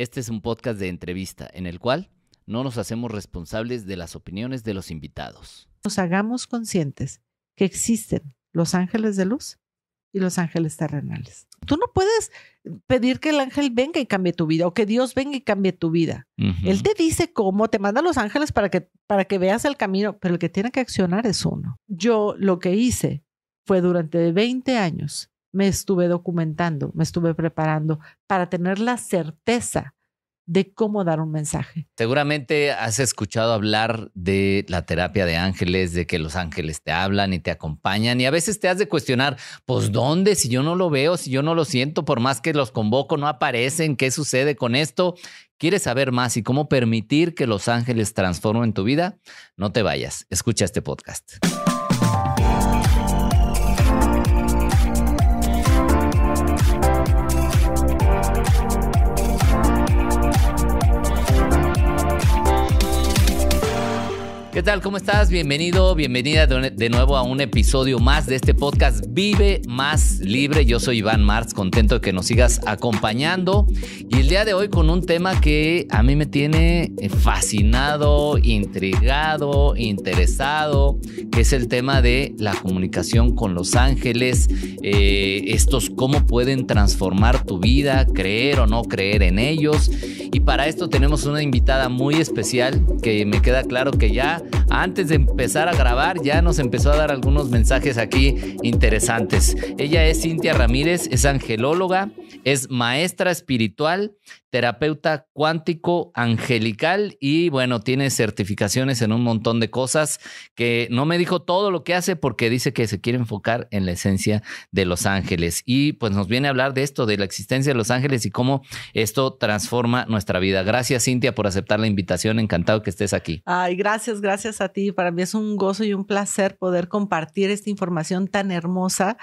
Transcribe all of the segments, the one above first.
Este es un podcast de entrevista en el cual no nos hacemos responsables de las opiniones de los invitados. Nos hagamos conscientes que existen los ángeles de luz y los ángeles terrenales. Tú no puedes pedir que el ángel venga y cambie tu vida o que Dios venga y cambie tu vida. Él te dice cómo, te manda los ángeles para que, para que veas el camino, pero el que tiene que accionar es uno. Yo lo que hice fue durante 20 años me estuve documentando, me estuve preparando para tener la certeza de cómo dar un mensaje. Seguramente has escuchado hablar de la terapia de ángeles, de que los ángeles te hablan y te acompañan y a veces te has de cuestionar, pues ¿dónde? Si yo no lo veo, si yo no lo siento, por más que los convoco, no aparecen, ¿qué sucede con esto? ¿Quieres saber más y cómo permitir que los ángeles transformen tu vida? No te vayas, escucha este podcast. ¿Qué tal? ¿Cómo estás? Bienvenido, bienvenida de nuevo a un episodio más de este podcast Vive Más Libre. Yo soy Iván Marx, contento de que nos sigas acompañando. Y el día de hoy con un tema que a mí me tiene eh, fascinado, intrigado, interesado, que es el tema de la comunicación con los ángeles. Eh, estos cómo pueden transformar tu vida, creer o no creer en ellos. Y para esto tenemos una invitada muy especial que me queda claro que ya antes de empezar a grabar ya nos empezó a dar algunos mensajes aquí interesantes. Ella es Cintia Ramírez, es angelóloga, es maestra espiritual terapeuta cuántico angelical y bueno, tiene certificaciones en un montón de cosas que no me dijo todo lo que hace porque dice que se quiere enfocar en la esencia de los ángeles y pues nos viene a hablar de esto, de la existencia de los ángeles y cómo esto transforma nuestra vida. Gracias Cintia por aceptar la invitación, encantado que estés aquí. Ay, gracias, gracias a ti. Para mí es un gozo y un placer poder compartir esta información tan hermosa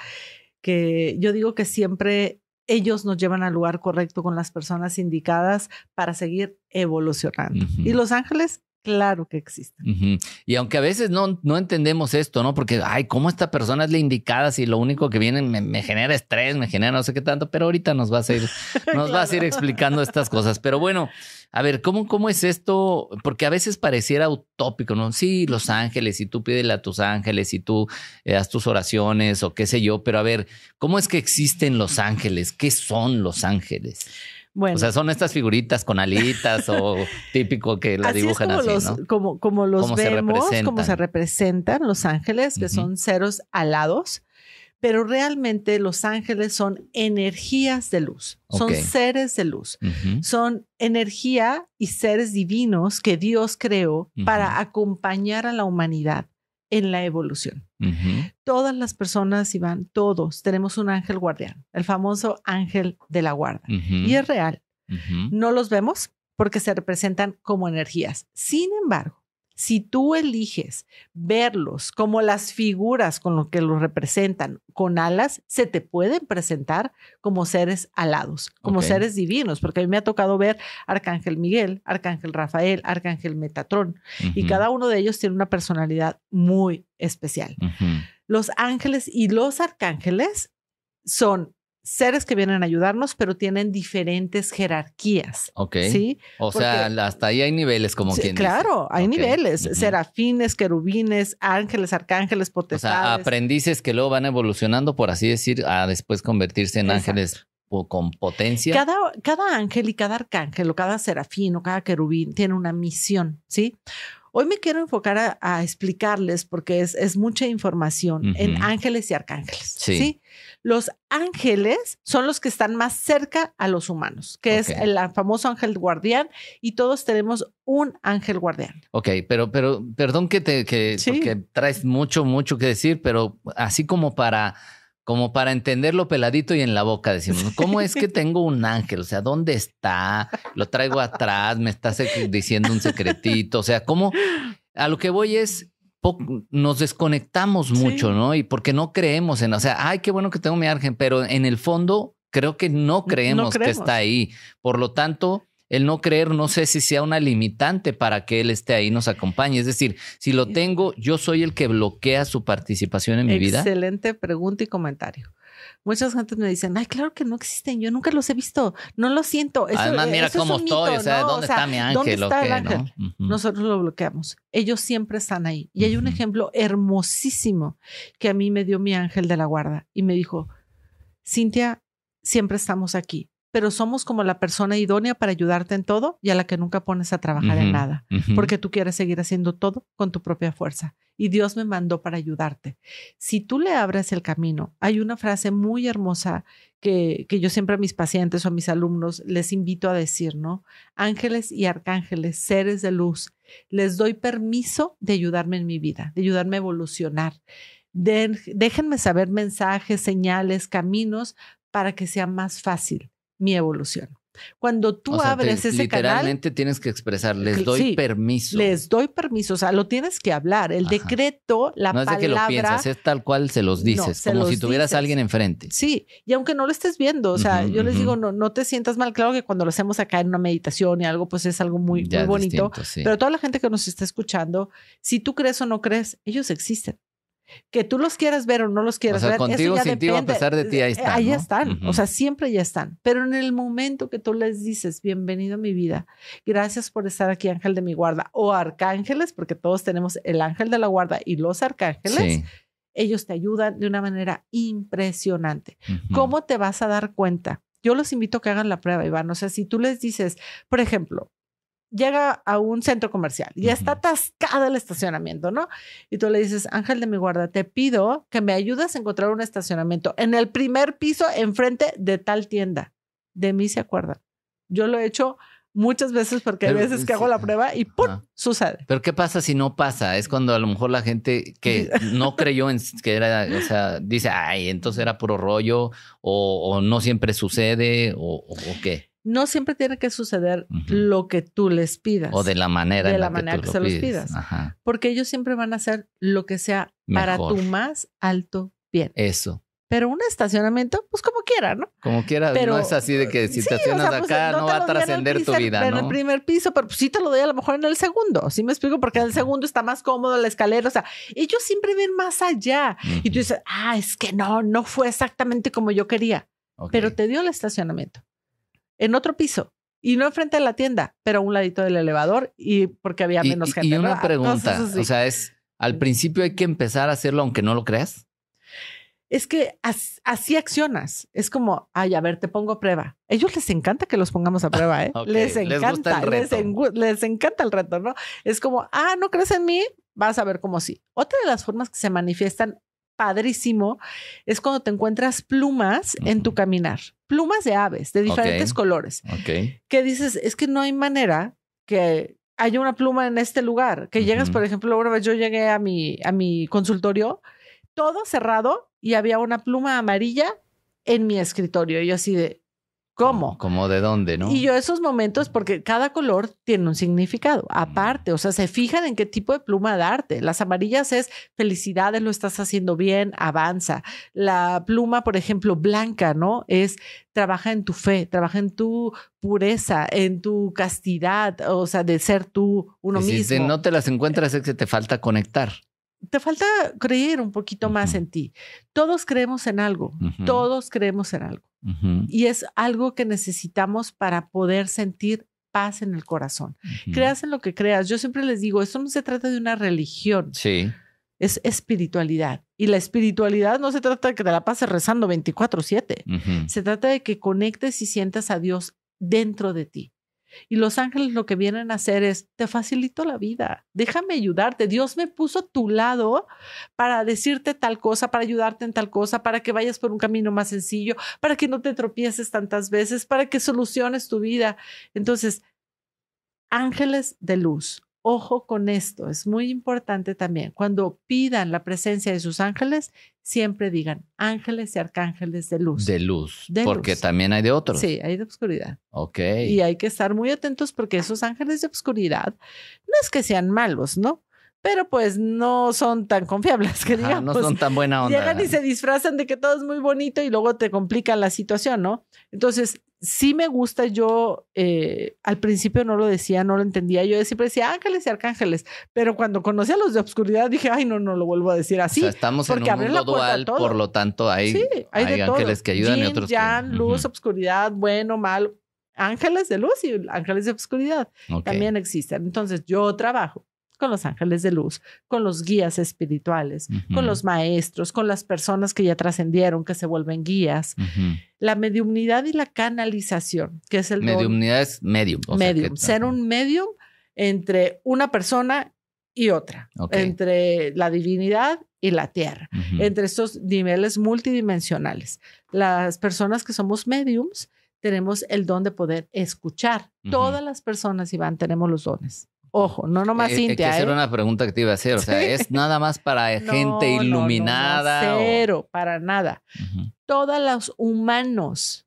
que yo digo que siempre ellos nos llevan al lugar correcto con las personas indicadas para seguir evolucionando. Y Los Ángeles Claro que existen. Y aunque a veces no, no entendemos esto, ¿no? Porque, ay, ¿cómo esta persona es la indicada si lo único que viene me, genera estrés, me genera no sé qué tanto? Pero ahorita nos vas a ir, nos a ir explicando estas cosas. Pero bueno, a ver, ¿cómo, ¿cómo es esto? Porque a veces pareciera utópico, ¿no? Sí, los ángeles, y tú pídele a tus ángeles, y tú das eh, tus oraciones o qué sé yo, pero a ver, ¿cómo es que existen los ángeles? ¿Qué son los ángeles? O sea, son estas figuritas con alitas o típico que la dibujan como así, los, Como, los vemos, como se representan los ángeles, que son ceros alados, pero realmente los ángeles son energías de luz, son seres de luz, son energía y seres divinos que Dios creó para acompañar a la humanidad en la evolución. Todas las personas, Iván, todos tenemos un ángel guardián, el famoso ángel de la guarda. Y es real. No los vemos porque se representan como energías. Sin embargo, si tú eliges verlos como las figuras con lo que los representan, con alas, se te pueden presentar como seres alados, como seres divinos, porque a mí me ha tocado ver Arcángel Miguel, Arcángel Rafael, Arcángel Metatrón, y cada uno de ellos tiene una personalidad muy especial. Los ángeles y los arcángeles son seres que vienen a ayudarnos, pero tienen diferentes jerarquías. Ok. ¿sí? O sea, hasta ahí hay niveles, como sí, Claro, hay niveles. Serafines, querubines, ángeles, arcángeles, potestades. O sea, aprendices que luego van evolucionando, por así decir, a después convertirse en ángeles con potencia. Cada, ángel y cada arcángel, o cada serafín, o cada querubín, tiene una misión, ¿sí? Hoy me quiero enfocar a, explicarles, porque es, es mucha información, en ángeles y arcángeles. Sí. sí. Los ángeles son los que están más cerca a los humanos, que es el famoso ángel guardián y todos tenemos un ángel guardián. Ok, pero, pero perdón que te que, traes mucho, mucho que decir, pero así como para como para entenderlo peladito y en la boca, decimos, ¿cómo es que tengo un ángel? O sea, ¿dónde está? Lo traigo atrás, me estás diciendo un secretito, o sea, ¿cómo? A lo que voy es, nos desconectamos mucho, ¿no? Y porque no creemos en, o sea, ay, qué bueno que tengo mi argen, pero en el fondo creo que no creemos, que está ahí. Por lo tanto, el no creer no sé si sea una limitante para que él esté ahí nos acompañe. Es decir, si lo tengo, yo soy el que bloquea su participación en mi vida. Excelente pregunta y comentario muchas gentes me dicen, ay, claro que no existen, yo nunca los he visto, no lo siento. Eso, Además, mira cómo estoy, o sea, ¿dónde está mi ángel? ¿dónde está Nosotros lo bloqueamos. Ellos siempre están ahí. Y hay un ejemplo hermosísimo que a mí me dio mi ángel de la guarda y me dijo, Cintia, siempre estamos aquí pero somos como la persona idónea para ayudarte en todo y a la que nunca pones a trabajar en nada, porque tú quieres seguir haciendo todo con tu propia fuerza. Y Dios me mandó para ayudarte. Si tú le abres el camino, hay una frase muy hermosa que, que yo siempre a mis pacientes o a mis alumnos les invito a decir, ¿no? Ángeles y arcángeles, seres de luz, les doy permiso de ayudarme en mi vida, de ayudarme a evolucionar. déjenme saber mensajes, señales, caminos para que sea más fácil mi evolución. Cuando tú abres ese literalmente canal. Literalmente tienes que expresar, les doy permiso. Les doy permiso, o sea, lo tienes que hablar. El decreto, la palabra. No es de que lo piensas, es tal cual se los dices, como si tuvieras a alguien enfrente. Sí, y aunque no lo estés viendo, o sea, yo les digo, no, no te sientas mal. Claro que cuando lo hacemos acá en una meditación y algo, pues es algo muy, muy bonito. Pero toda la gente que nos está escuchando, si tú crees o no crees, ellos existen. Que tú los quieras ver o no los quieras ver. Contigo, sin a pesar de ti, ahí están. Ahí están. O sea, siempre ya están. Pero en el momento que tú les dices, bienvenido a mi vida, gracias por estar aquí, ángel de mi guarda, o arcángeles, porque todos tenemos el ángel de la guarda y los arcángeles. Ellos te ayudan de una manera impresionante. ¿Cómo te vas a dar cuenta? Yo los invito a que hagan la prueba, Iván. O sea, si tú les dices, por ejemplo, llega a un centro comercial y está atascada el estacionamiento, ¿no? Y tú le dices, Ángel de mi guarda, te pido que me ayudes a encontrar un estacionamiento en el primer piso enfrente de tal tienda. De mí se acuerdan. Yo lo he hecho muchas veces porque hay veces que hago la prueba y ¡pum! sucede. Pero ¿qué pasa si no pasa? Es cuando a lo mejor la gente que no creyó en que era, o sea, dice, ay, entonces era puro rollo o, no siempre sucede o qué no siempre tiene que suceder lo que tú les pidas. O de la manera. De en la, manera que, tú se los pidas. Porque ellos siempre van a hacer lo que sea para tu más alto bien. Eso. Pero un estacionamiento, pues como quiera, ¿no? Como quiera, pero, no es así de que si estacionas pues, acá no, va a trascender tu vida, ¿no? En el primer piso, pero pues sí te lo doy a lo mejor en el segundo, ¿sí me explico? Porque en el segundo está más cómodo la escalera, o sea, ellos siempre ven más allá. Y tú dices, ah, es que no, no fue exactamente como yo quería, pero te dio el estacionamiento en otro piso y no enfrente de la tienda, pero a un ladito del elevador y porque había menos gente. Y una pregunta, o sea, es al principio hay que empezar a hacerlo aunque no lo creas. Es que así, accionas. Es como, ay, a ver, te pongo a prueba. A ellos les encanta que los pongamos a prueba, ¿eh? Les encanta, les, les, les encanta el reto, ¿no? Es como, ah, ¿no crees en mí? Vas a ver cómo sí. Otra de las formas que se manifiestan padrísimo es cuando te encuentras plumas en tu caminar, plumas de aves de diferentes colores. qué Que dices, es que no hay manera que haya una pluma en este lugar. Que llegas, por ejemplo, una vez yo llegué a mi, a mi consultorio, todo cerrado y había una pluma amarilla en mi escritorio. Y yo así de, ¿Cómo? ¿Cómo de dónde, no? Y yo esos momentos, porque cada color tiene un significado mm. aparte, o sea, se fijan en qué tipo de pluma darte. Las amarillas es felicidades, lo estás haciendo bien, avanza. La pluma, por ejemplo, blanca, ¿no? Es trabaja en tu fe, trabaja en tu pureza, en tu castidad, o sea, de ser tú uno pues mismo. Si no te las eh, encuentras es que te falta conectar te falta creer un poquito más en ti. Todos creemos en algo, todos creemos en algo. Y es algo que necesitamos para poder sentir paz en el corazón. Creas en lo que creas. Yo siempre les digo, esto no se trata de una religión. Sí. Es espiritualidad. Y la espiritualidad no se trata de que te la pases rezando 24/7. Se trata de que conectes y sientas a Dios dentro de ti. Y los ángeles lo que vienen a hacer es, te facilito la vida, déjame ayudarte. Dios me puso a tu lado para decirte tal cosa, para ayudarte en tal cosa, para que vayas por un camino más sencillo, para que no te tropieces tantas veces, para que soluciones tu vida. Entonces, ángeles de luz, Ojo con esto, es muy importante también. Cuando pidan la presencia de sus ángeles, siempre digan ángeles y arcángeles de luz. De luz, de porque también hay de otros. Sí, hay de oscuridad. Ok. Y hay que estar muy atentos porque esos ángeles de oscuridad no es que sean malos, ¿no? pero pues no son tan confiables, que digamos. no son tan buena onda. Llegan y se disfrazan de que todo es muy bonito y luego te complican la situación, ¿no? Entonces, sí me gusta, yo eh, al principio no lo decía, no lo entendía, yo siempre decía ángeles y arcángeles, pero cuando conocí a los de obscuridad dije, ay, no, no lo vuelvo a decir así. O sea, estamos en un mundo dual, por lo tanto hay, hay, ángeles que ayudan y otros luz, obscuridad, bueno, mal, ángeles de luz y ángeles de obscuridad también existen. Entonces yo trabajo con los ángeles de luz, con los guías espirituales, con los maestros, con las personas que ya trascendieron, que se vuelven guías. La mediumnidad y la canalización, que es el... Mediumnidad es medium. ser un medium entre una persona y otra, entre la divinidad y la tierra, entre estos niveles multidimensionales. Las personas que somos mediums tenemos el don de poder escuchar. Todas las personas, Iván, tenemos los dones. Ojo, no nomás eh, eh Cintia. Es que ¿eh? una pregunta que te iba a hacer. O sea, es nada más para gente iluminada. No, cero, para nada. Todas las Todos los humanos.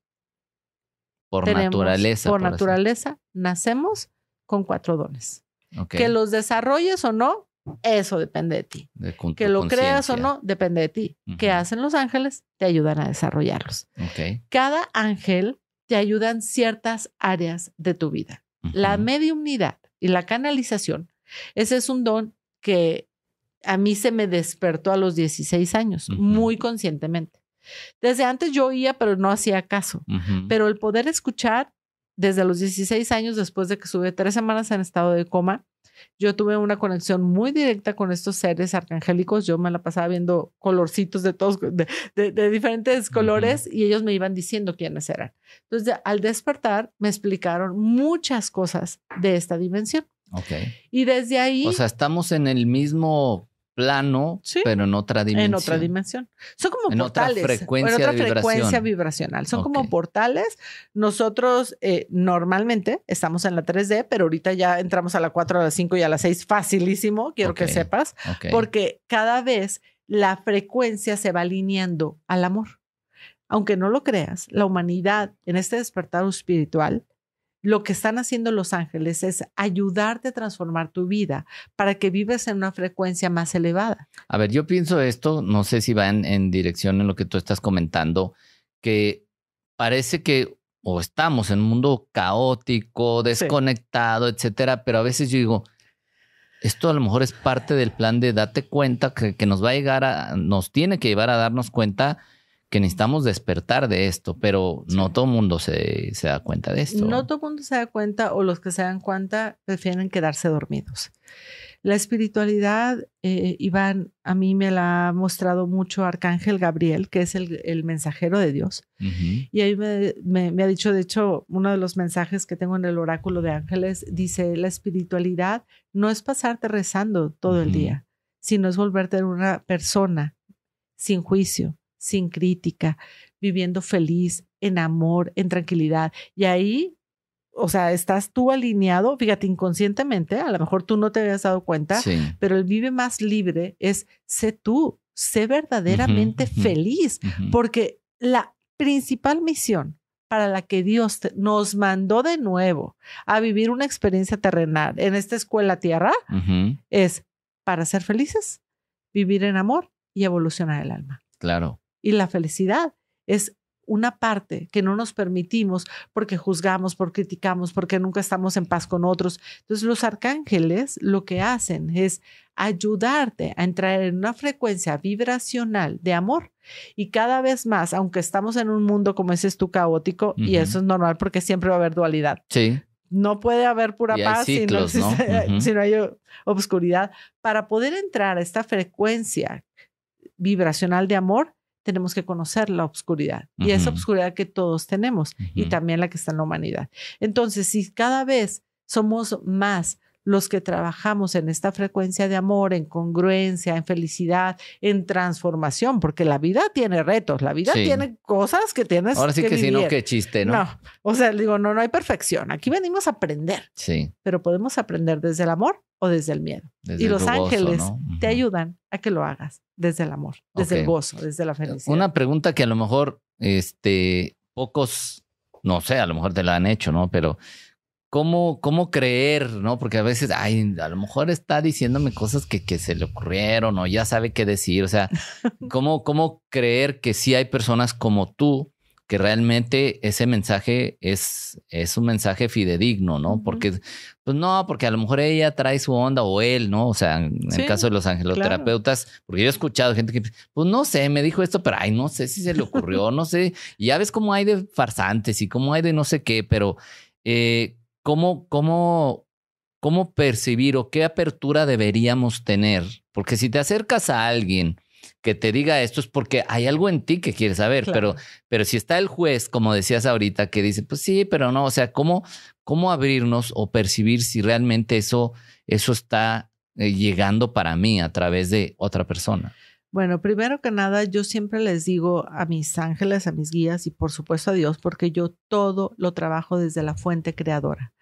Por naturaleza. Por, naturaleza, nacemos con cuatro dones. Que los desarrolles o no, eso depende de ti. que lo creas o no, depende de ti. Que ¿Qué hacen los ángeles? Te ayudan a desarrollarlos. Cada ángel te ayudan ciertas áreas de tu vida. La mediunidad y la canalización, ese es un don que a mí se me despertó a los 16 años, muy conscientemente. Desde antes yo oía, pero no hacía caso. Pero el poder escuchar desde los 16 años, después de que sube tres semanas en estado de coma, yo tuve una conexión muy directa con estos seres arcangélicos. Yo me la pasaba viendo colorcitos de todos, de, diferentes colores, y ellos me iban diciendo quiénes eran. Entonces, al despertar, me explicaron muchas cosas de esta dimensión. Ok. Y desde ahí. O sea, estamos en el mismo plano, pero en otra dimensión. En otra dimensión. Son como portales. frecuencia frecuencia vibracional. Son como portales. Nosotros eh, normalmente estamos en la 3D, pero ahorita ya entramos a la 4, a la 5 y a la 6 facilísimo, quiero que sepas, porque cada vez la frecuencia se va alineando al amor. Aunque no lo creas, la humanidad en este despertar espiritual lo que están haciendo los ángeles es ayudarte a transformar tu vida para que vivas en una frecuencia más elevada. A ver, yo pienso esto, no sé si va en, dirección en lo que tú estás comentando, que parece que o estamos en un mundo caótico, desconectado, etcétera, pero a veces yo digo, esto a lo mejor es parte del plan de date cuenta que, que nos va a llegar a, nos tiene que llevar a darnos cuenta que necesitamos despertar de esto, pero no todo mundo se, da cuenta de esto. No todo mundo se da cuenta o los que se dan cuenta prefieren quedarse dormidos. La espiritualidad, eh, Iván, a mí me la ha mostrado mucho Arcángel Gabriel, que es el, mensajero de Dios. Y ahí me, me, ha dicho, de hecho, uno de los mensajes que tengo en el oráculo de ángeles dice, la espiritualidad no es pasarte rezando todo el día, sino es volverte una persona sin juicio, sin crítica, viviendo feliz, en amor, en tranquilidad. Y ahí, o sea, estás tú alineado, fíjate, inconscientemente, a lo mejor tú no te habías dado cuenta, pero el vive más libre es sé tú, sé verdaderamente feliz, porque la principal misión para la que Dios nos mandó de nuevo a vivir una experiencia terrenal en esta escuela tierra es para ser felices, vivir en amor y evolucionar el alma. Claro y la felicidad es una parte que no nos permitimos porque juzgamos, porque criticamos, porque nunca estamos en paz con otros. Entonces los arcángeles lo que hacen es ayudarte a entrar en una frecuencia vibracional de amor y cada vez más, aunque estamos en un mundo como ese es tu caótico y eso es normal porque siempre va a haber dualidad. Sí. No puede haber pura paz si, no hay obscuridad. Para poder entrar a esta frecuencia vibracional de amor, tenemos que conocer la oscuridad y esa oscuridad que todos tenemos y también la que está en la humanidad. Entonces, si cada vez somos más los que trabajamos en esta frecuencia de amor, en congruencia, en felicidad, en transformación, porque la vida tiene retos, la vida tiene cosas que tienes Ahora sí que, que si no, qué chiste, ¿no? No, o sea, digo, no, no hay perfección. Aquí venimos a aprender. Sí. Pero podemos aprender desde el amor o desde el miedo. y los ángeles te ayudan a que lo hagas desde el amor, desde el gozo, desde la felicidad. Una pregunta que a lo mejor este, pocos, no sé, a lo mejor te la han hecho, ¿no? Pero cómo, cómo creer, ¿no? Porque a veces, ay, a lo mejor está diciéndome cosas que, se le ocurrieron o ya sabe qué decir. O sea, cómo, cómo creer que sí hay personas como tú que realmente ese mensaje es, es un mensaje fidedigno, ¿no? Porque, pues no, porque a lo mejor ella trae su onda o él, ¿no? O sea, en el caso de los angeloterapeutas, porque yo he escuchado gente que, pues no sé, me dijo esto, pero ay, no sé si se le ocurrió, no sé. Y ya ves cómo hay de farsantes y cómo hay de no sé qué, pero eh, cómo, cómo, cómo percibir o qué apertura deberíamos tener? Porque si te acercas a alguien que te diga esto es porque hay algo en ti que quieres saber, pero, pero si está el juez, como decías ahorita, que dice, pues sí, pero no, o sea, ¿cómo, cómo abrirnos o percibir si realmente eso, eso está eh, llegando para mí a través de otra persona? Bueno, primero que nada, yo siempre les digo a mis ángeles, a mis guías y por supuesto a Dios, porque yo todo lo trabajo desde la fuente creadora.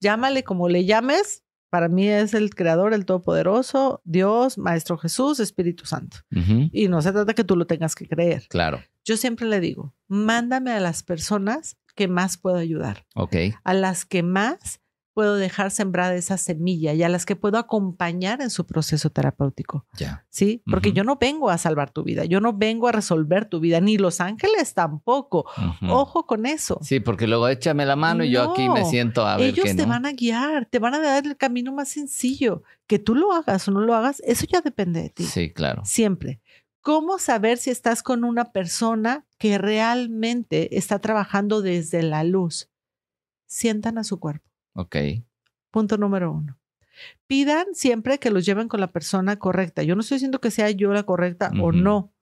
Llámale como le llames, para mí es el creador, el todopoderoso, Dios, Maestro Jesús, Espíritu Santo. Y no se trata que tú lo tengas que creer. Claro. Yo siempre le digo, mándame a las personas que más puedo ayudar. Ok. A las que más puedo dejar sembrada esa semilla y a las que puedo acompañar en su proceso terapéutico. Ya. ¿Sí? Porque yo no vengo a salvar tu vida, yo no vengo a resolver tu vida, ni Los Ángeles tampoco. Ojo con eso. Sí, porque luego échame la mano y yo aquí me siento a ver. Ellos te van a guiar, te van a dar el camino más sencillo. Que tú lo hagas o no lo hagas, eso ya depende de ti. Sí, claro. Siempre. ¿Cómo saber si estás con una persona que realmente está trabajando desde la luz? Sientan a su cuerpo. Ok. Punto número uno. Pidan siempre que los lleven con la persona correcta. Yo no estoy diciendo que sea yo la correcta o no.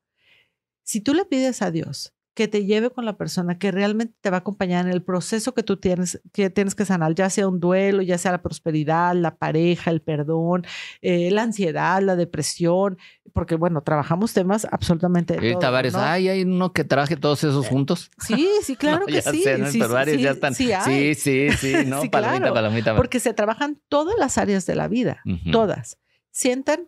Si tú le pides a Dios que te lleve con la persona que realmente te va a acompañar en el proceso que tú tienes que, tienes que sanar, ya sea un duelo, ya sea la prosperidad, la pareja, el perdón, eh, la ansiedad, la depresión, porque bueno, trabajamos temas absolutamente. y hay uno que trabaje todos esos eh, juntos. Sí, sí, claro que sí. Sé, sí, sí, Sí, sí, sí, no, palomita, palomita, Porque se trabajan todas las áreas de la vida, todas. Sientan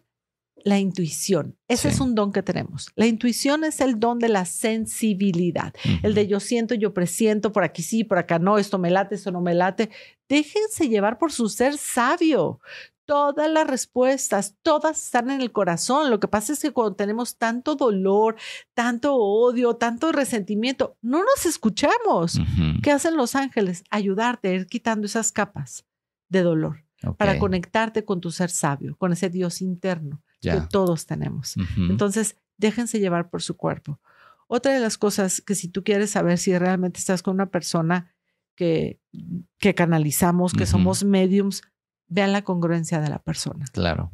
la intuición. Ese es un don que tenemos. La intuición es el don de la sensibilidad, el de yo siento, yo presiento, por aquí sí, por acá no, esto me late, esto no me late. Déjense llevar por su ser sabio. Todas las respuestas, todas están en el corazón. Lo que pasa es que cuando tenemos tanto dolor, tanto odio, tanto resentimiento, no nos escuchamos. ¿Qué hacen los ángeles? Ayudarte, ir quitando esas capas de dolor. para conectarte con tu ser sabio, con ese Dios interno, que todos tenemos. Entonces, déjense llevar por su cuerpo. Otra de las cosas que si tú quieres saber si realmente estás con una persona que, que canalizamos, que somos mediums, vean la congruencia de la persona. Claro.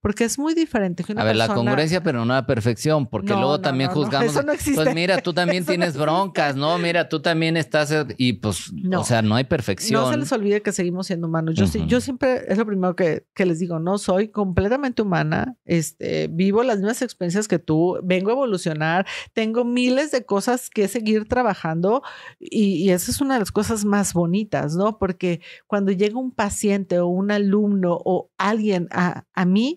Porque es muy diferente. a ver, la congruencia, pero no la perfección, porque luego también juzgamos. Pues mira, tú también tienes broncas, ¿no? Mira, tú también estás. Eh, y pues, o sea, no hay perfección. No se les olvide que seguimos siendo humanos. Yo, yo siempre, es lo primero que, que, les digo, no soy completamente humana. Este, vivo las mismas experiencias que tú, vengo a evolucionar, tengo miles de cosas que seguir trabajando. Y, y esa es una de las cosas más bonitas, ¿no? Porque cuando llega un paciente o un alumno o alguien a, a mí,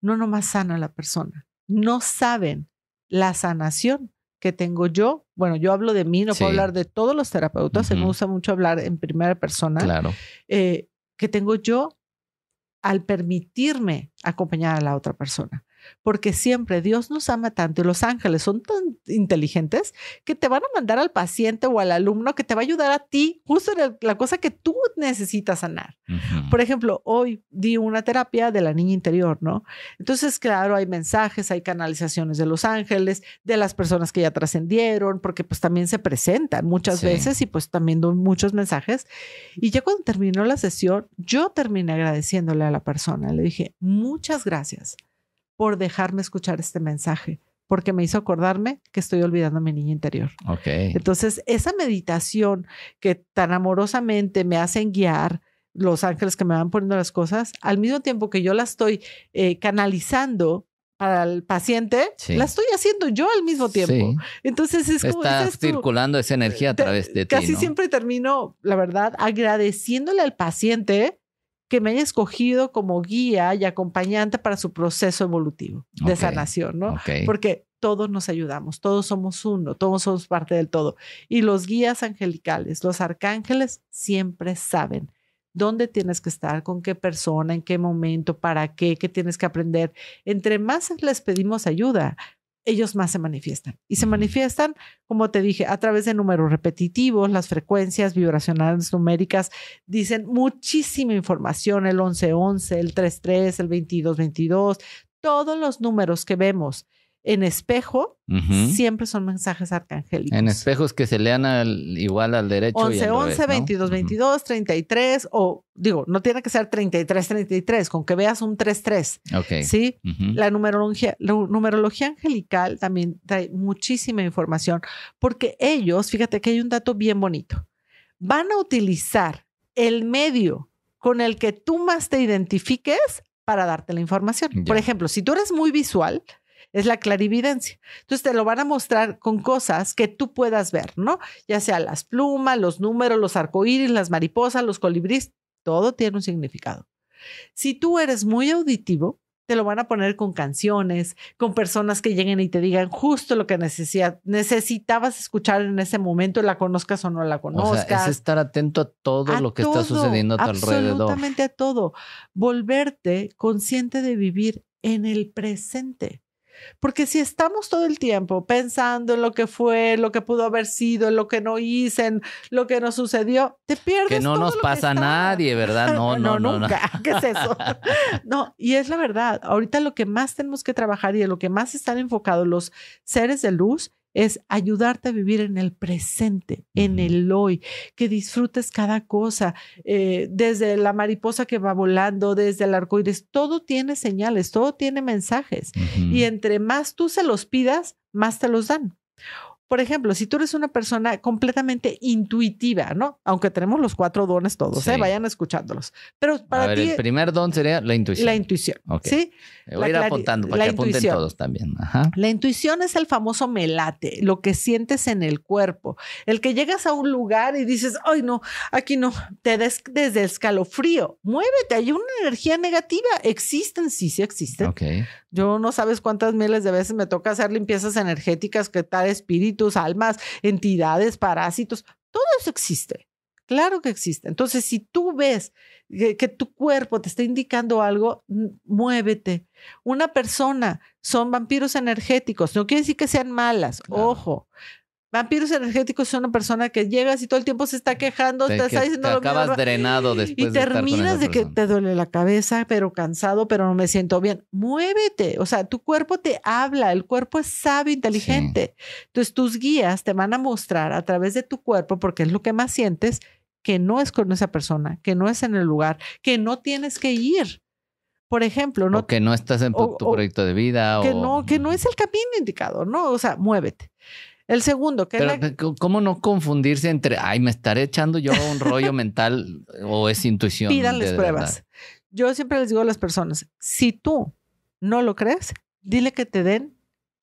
no nomás sana a la persona, no saben la sanación que tengo yo. Bueno, yo hablo de mí, no puedo hablar de todos los terapeutas, se me gusta mucho hablar en primera persona. Claro. Eh, que tengo yo al permitirme acompañar a la otra persona porque siempre Dios nos ama tanto y los ángeles son tan inteligentes que te van a mandar al paciente o al alumno que te va a ayudar a ti justo en la cosa que tú necesitas sanar. Por ejemplo, hoy di una terapia de la niña interior, ¿no? Entonces, claro, hay mensajes, hay canalizaciones de los ángeles, de las personas que ya trascendieron, porque pues también se presentan muchas veces y pues también doy muchos mensajes. Y ya cuando terminó la sesión, yo terminé agradeciéndole a la persona, le dije, muchas gracias por dejarme escuchar este mensaje, porque me hizo acordarme que estoy olvidando a mi niña interior. Okay. Entonces, esa meditación que tan amorosamente me hacen guiar los ángeles que me van poniendo las cosas, al mismo tiempo que yo la estoy eh, canalizando al paciente, la estoy haciendo yo al mismo tiempo. Entonces es como... Está circulando esa eh, energía a través de Casi ti. Casi siempre termino, la verdad, agradeciéndole al paciente que me haya escogido como guía y acompañante para su proceso evolutivo de sanación, ¿no? Porque todos nos ayudamos, todos somos uno, todos somos parte del todo. Y los guías angelicales, los arcángeles, siempre saben dónde tienes que estar, con qué persona, en qué momento, para qué, qué tienes que aprender. Entre más les pedimos ayuda, ellos más se manifiestan. Y se manifiestan, como te dije, a través de números repetitivos, las frecuencias vibracionales numéricas, dicen muchísima información, el 1111, el 33, el 2222, todos los números que vemos en espejo, siempre son mensajes arcangélicos. En espejos que se lean al, igual al derecho. 11, 11, 22, 22, 33, o digo, no tiene que ser 33, 33, con que veas un 33. Ok. Sí, la, numerología, la numerología angelical también trae muchísima información, porque ellos, fíjate que hay un dato bien bonito, van a utilizar el medio con el que tú más te identifiques para darte la información. Por ejemplo, si tú eres muy visual, es la clarividencia. Entonces te lo van a mostrar con cosas que tú puedas ver, ¿no? Ya sea las plumas, los números, los arcoíris, las mariposas, los colibríes, todo tiene un significado. Si tú eres muy auditivo, te lo van a poner con canciones, con personas que lleguen y te digan justo lo que necesitabas escuchar en ese momento, la conozcas o no la conozcas. O sea, es estar atento a todo lo que está sucediendo a tu alrededor. Absolutamente a todo. Volverte consciente de vivir en el presente. Porque si estamos todo el tiempo pensando en lo que fue, lo que pudo haber sido, en lo que no hice, en lo que no sucedió, te pierdes. Que no nos pasa a nadie, ¿verdad? No, no, no, nunca. No. ¿Qué es eso? no, y es la verdad. Ahorita lo que más tenemos que trabajar y en lo que más están enfocados los seres de luz es ayudarte a vivir en el presente, en el hoy, que disfrutes cada cosa, eh, desde la mariposa que va volando, desde el arcoíris, todo tiene señales, todo tiene mensajes. Y entre más tú se los pidas, más te los dan. Por ejemplo, si tú eres una persona completamente intuitiva, ¿no? Aunque tenemos los cuatro dones todos, ¿eh? vayan escuchándolos. Pero para a ver, El primer don sería la intuición. La intuición. ¿Sí? Voy a ir apuntando para que apunten todos también. Ajá. La intuición es el famoso melate, lo que sientes en el cuerpo. El que llegas a un lugar y dices, ay, no, aquí no, te des desde escalofrío. Muévete, hay una energía negativa. Existen, sí, sí existen. Okay. Yo no sabes cuántas miles de veces me toca hacer limpiezas energéticas, que tal espíritus, almas, entidades, parásitos, todo eso existe. Claro que existe. Entonces, si tú ves que, tu cuerpo te está indicando algo, muévete. Una persona, son vampiros energéticos, no quiere decir que sean malas, ojo, Vampiros energéticos son una persona que llegas y todo el tiempo se está quejando, te, está diciendo acabas drenado y terminas de, que te duele la cabeza, pero cansado, pero no me siento bien. Muévete, o sea, tu cuerpo te habla, el cuerpo es sabio, inteligente. Entonces tus guías te van a mostrar a través de tu cuerpo, porque es lo que más sientes, que no es con esa persona, que no es en el lugar, que no tienes que ir. Por ejemplo, no que no estás en tu, proyecto de vida que no que no es el camino indicado, no, o sea, muévete. El segundo, que ¿cómo no confundirse entre, ay, me estaré echando yo un rollo mental o es intuición? Pídanles pruebas. Yo siempre les digo a las personas, si tú no lo crees, dile que te den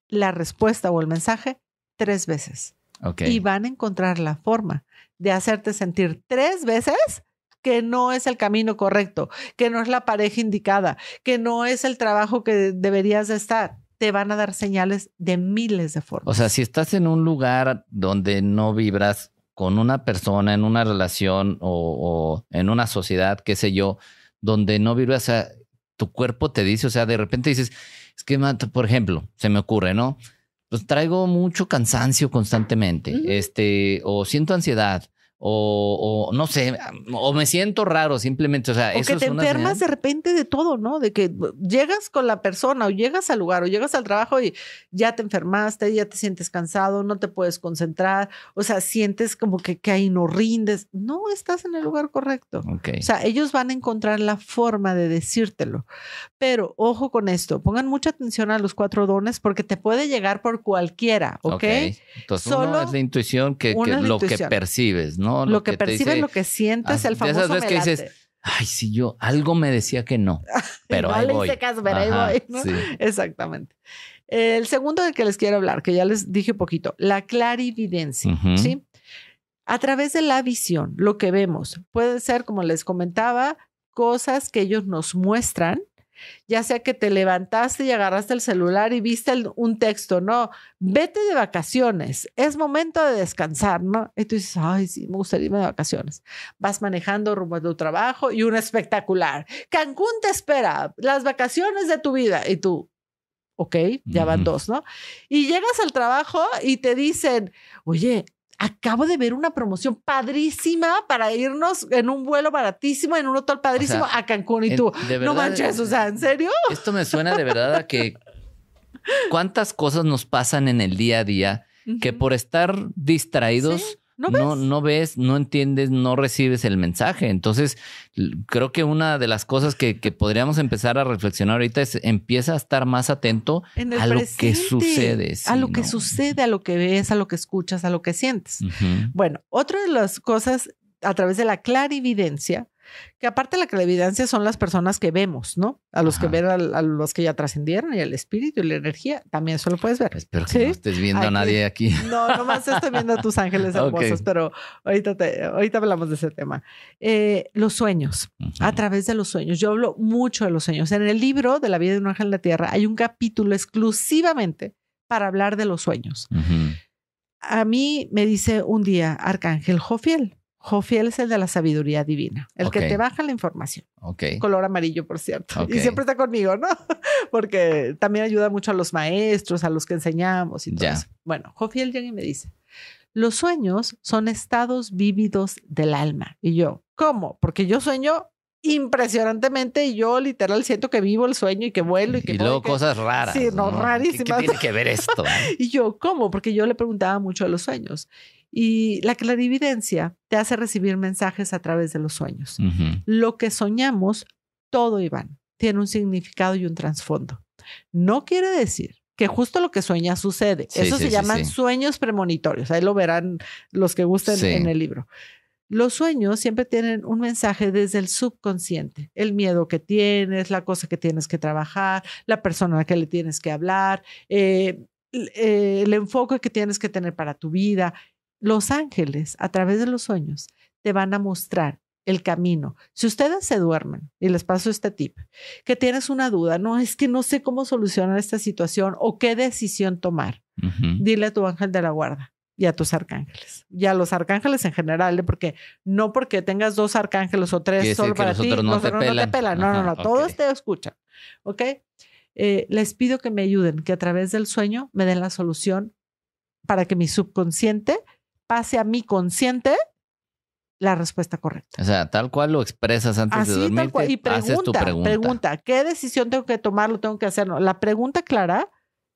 la respuesta o el mensaje tres veces. Y van a encontrar la forma de hacerte sentir tres veces que no es el camino correcto, que no es la pareja indicada, que no es el trabajo que deberías de estar te van a dar señales de miles de formas. O sea, si estás en un lugar donde no vibras con una persona, en una relación o, en una sociedad, qué sé yo, donde no vibras, tu cuerpo te dice, o sea, de repente dices, es que, por ejemplo, se me ocurre, ¿no? Pues traigo mucho cansancio constantemente, este, o siento ansiedad, o, no sé, o me siento raro simplemente, o sea, eso que te enfermas de repente de todo, ¿no? De que llegas con la persona o llegas al lugar o llegas al trabajo y ya te enfermaste, ya te sientes cansado, no te puedes concentrar, o sea, sientes como que, que ahí no rindes, no estás en el lugar correcto. O sea, ellos van a encontrar la forma de decírtelo. Pero ojo con esto, pongan mucha atención a los cuatro dones porque te puede llegar por cualquiera, ¿ok? okay. Solo es la intuición que, lo que percibes, ¿no? Lo, que, perciben percibes, lo que sientes, es ah, el famoso. De esas veces que dices, ay, si yo algo me decía que no, pero Exactamente. El segundo de que les quiero hablar, que ya les dije poquito, la clarividencia, ¿sí? A través de la visión, lo que vemos puede ser, como les comentaba, cosas que ellos nos muestran, ya sea que te levantaste y agarraste el celular y viste un texto, no, vete de vacaciones, es momento de descansar, ¿no? Y tú dices, ay, sí, me gustaría irme de vacaciones. Vas manejando rumbo a tu trabajo y un espectacular. Cancún te espera, las vacaciones de tu vida. Y tú, ok, ya van dos, ¿no? Y llegas al trabajo y te dicen, oye, acabo de ver una promoción padrísima para irnos en un vuelo baratísimo, en un hotel padrísimo a Cancún y tú, no manches, o sea, ¿en serio? Esto me suena de verdad a que cuántas cosas nos pasan en el día a día que por estar distraídos ¿No ves? No, ves, no entiendes, no recibes el mensaje. Entonces, creo que una de las cosas que, podríamos empezar a reflexionar ahorita es empieza a estar más atento a lo que sucede. a lo que sucede, a lo que ves, a lo que escuchas, a lo que sientes. Bueno, otra de las cosas a través de la clarividencia, que aparte la clarividencia son las personas que vemos, ¿no? A los que ven, a, los que ya trascendieron y al espíritu y la energía, también eso lo puedes ver. Espero pues, que no estés viendo a nadie aquí. No, nomás estoy viendo a tus ángeles hermosos, pero ahorita, te, ahorita hablamos de ese tema. Eh, los sueños, a través de los sueños. Yo hablo mucho de los sueños. En el libro de la vida de un ángel en la tierra hay un capítulo exclusivamente para hablar de los sueños. A mí me dice un día Arcángel Jofiel, Jofiel es el de la sabiduría divina, el que te baja la información. Color amarillo, por cierto. Y siempre está conmigo, ¿no? Porque también ayuda mucho a los maestros, a los que enseñamos y todo eso. Bueno, Jofiel llega y me dice, los sueños son estados vívidos del alma. Y yo, ¿cómo? Porque yo sueño impresionantemente y yo literal siento que vivo el sueño y que vuelo y que... Y luego cosas raras. Sí, no, rarísimas. ¿Qué, qué tiene que ver esto? Eh? y yo, ¿cómo? Porque yo le preguntaba mucho de los sueños. Y la clarividencia te hace recibir mensajes a través de los sueños. Lo que soñamos, todo, Iván, tiene un significado y un trasfondo. No quiere decir que justo lo que sueña sucede. Eso se llaman sueños premonitorios. Ahí lo verán los que gusten en el libro. Los sueños siempre tienen un mensaje desde el subconsciente, el miedo que tienes, la cosa que tienes que trabajar, la persona a la que le tienes que hablar, el, eh, eh, el enfoque que tienes que tener para tu vida los ángeles a través de los sueños te van a mostrar el camino. Si ustedes se duermen, y les paso este tip, que tienes una duda, no, es que no sé cómo solucionar esta situación o qué decisión tomar, dile a tu ángel de la guarda y a tus arcángeles. Y a los arcángeles en general, ¿eh? porque no porque tengas dos arcángeles o tres solo para ti, no, te pelan. no No, no, todos te escuchan. ¿Ok? Eh, les pido que me ayuden, que a través del sueño me den la solución para que mi subconsciente pase a mi consciente la respuesta correcta. O sea, tal cual lo expresas antes de dormirte, Y pregunta, haces tu pregunta. ¿qué decisión tengo que tomar? ¿Lo tengo que hacer? La pregunta clara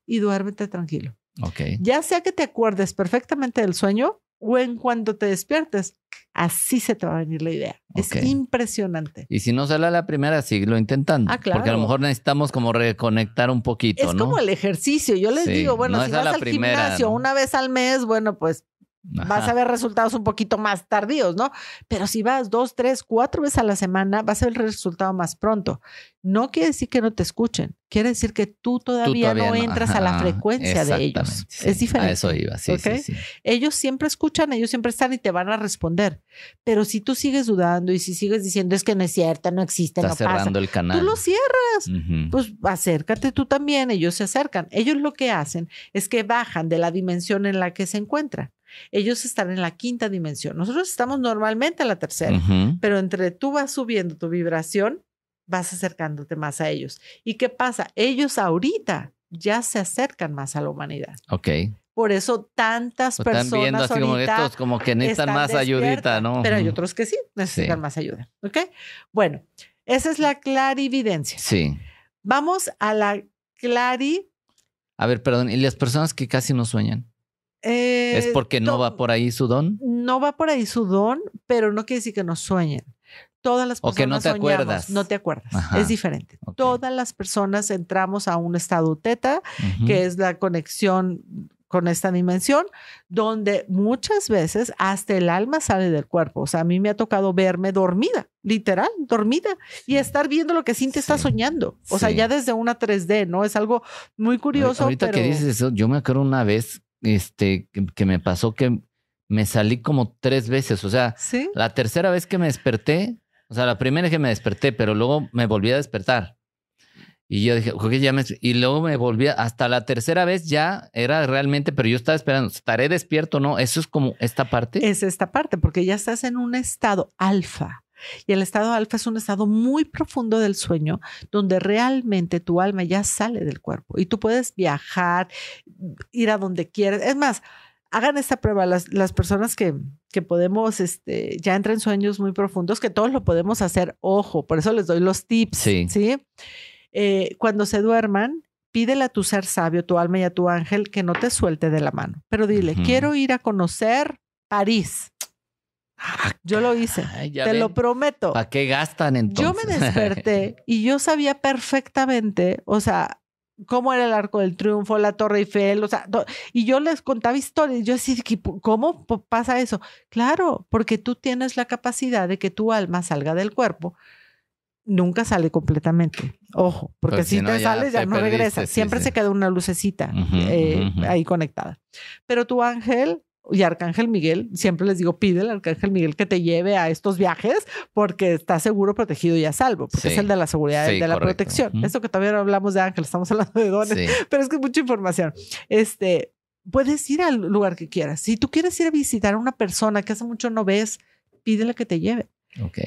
y duérmete tranquilo. Ok. Ya sea que te acuerdes perfectamente del sueño o en cuando te despiertes, así se te va a venir la idea. Es impresionante. Y si no sale la primera, siglo intentando. Ah, claro. Porque a lo mejor necesitamos como reconectar un poquito. Es como el ejercicio. Yo les digo, bueno, no si vas la al primera, gimnasio una vez al mes, bueno, pues Vas a ver resultados un poquito más tardíos, ¿no? Pero si vas dos, tres, cuatro veces a la semana, vas a ver el resultado más pronto. No quiere decir que no te escuchen, quiere decir que tú todavía, no, entras a la frecuencia de ellos. Es diferente. A eso iba, sí, sí, sí, Ellos siempre escuchan, ellos siempre están y te van a responder. Pero si tú sigues dudando y si sigues diciendo es que no es cierta, no existe, no pasa, el canal. tú lo cierras. Pues acércate tú también, ellos se acercan. Ellos lo que hacen es que bajan de la dimensión en la que se encuentran. Ellos están en la quinta dimensión. Nosotros estamos normalmente en la tercera, pero entre tú vas subiendo tu vibración, vas acercándote más a ellos. ¿Y qué pasa? Ellos ahorita ya se acercan más a la humanidad. Ok. Por eso tantas personas están viendo así como estos como que necesitan más ayudita, ¿no? Pero hay otros que sí necesitan más ayuda, ¿ok? Bueno, esa es la clarividencia. Sí. Vamos a la clari... A ver, perdón, ¿y las personas que casi no sueñan? ¿Es eh, porque no va por ahí su don? No va por ahí su don, pero no quiere decir que no sueñen. Todas las personas. O que no te acuerdas. No te acuerdas. Es diferente. Todas las personas entramos a un estado teta, que es la conexión con esta dimensión, donde muchas veces hasta el alma sale del cuerpo. O sea, a mí me ha tocado verme dormida, literal, dormida, y estar viendo lo que Cintia está soñando. O sea, ya desde una 3D, ¿no? Es algo muy curioso. Ahorita dices eso, yo me acuerdo una vez este, que, me pasó que me salí como tres veces. O sea, la tercera vez que me desperté, o sea, la primera es que me desperté, pero luego me volví a despertar. Y yo dije, ok, ya me... Y luego me volví, hasta la tercera vez ya era realmente, pero yo estaba esperando, ¿estaré despierto o no? Eso es como esta parte. Es esta parte, porque ya estás en un estado alfa. Y el estado alfa es un estado muy profundo del sueño, donde realmente tu alma ya sale del cuerpo y tú puedes viajar, ir a donde quieras. Es más, hagan esta prueba las, las personas que, que, podemos, este, ya entran en sueños muy profundos, que todos lo podemos hacer, ojo, por eso les doy los tips, ¿sí? Eh, cuando se duerman, pídele a tu ser sabio, tu alma y a tu ángel que no te suelte de la mano, pero dile, quiero ir a conocer París yo lo hice, te lo prometo. ¿Para qué gastan entonces? Yo me desperté y yo sabía perfectamente, o sea, cómo era el Arco del Triunfo, la Torre Eiffel, o sea, y yo les contaba historias, yo decía, ¿cómo pasa eso? Claro, porque tú tienes la capacidad de que tu alma salga del cuerpo, nunca sale completamente, ojo, porque, pues si, te sales ya, no regresas, siempre se queda una lucecita eh, ahí conectada. Pero tu ángel y Arcángel Miguel, siempre les digo, pide al Arcángel Miguel que te lleve a estos viajes porque está seguro, protegido y a salvo, porque es el de la seguridad, de la protección. Eso que todavía no hablamos de Ángel, estamos hablando de dones, pero es que es mucha información. Este, puedes ir al lugar que quieras. Si tú quieres ir a visitar a una persona que hace mucho no ves, pídele que te lleve. Ok.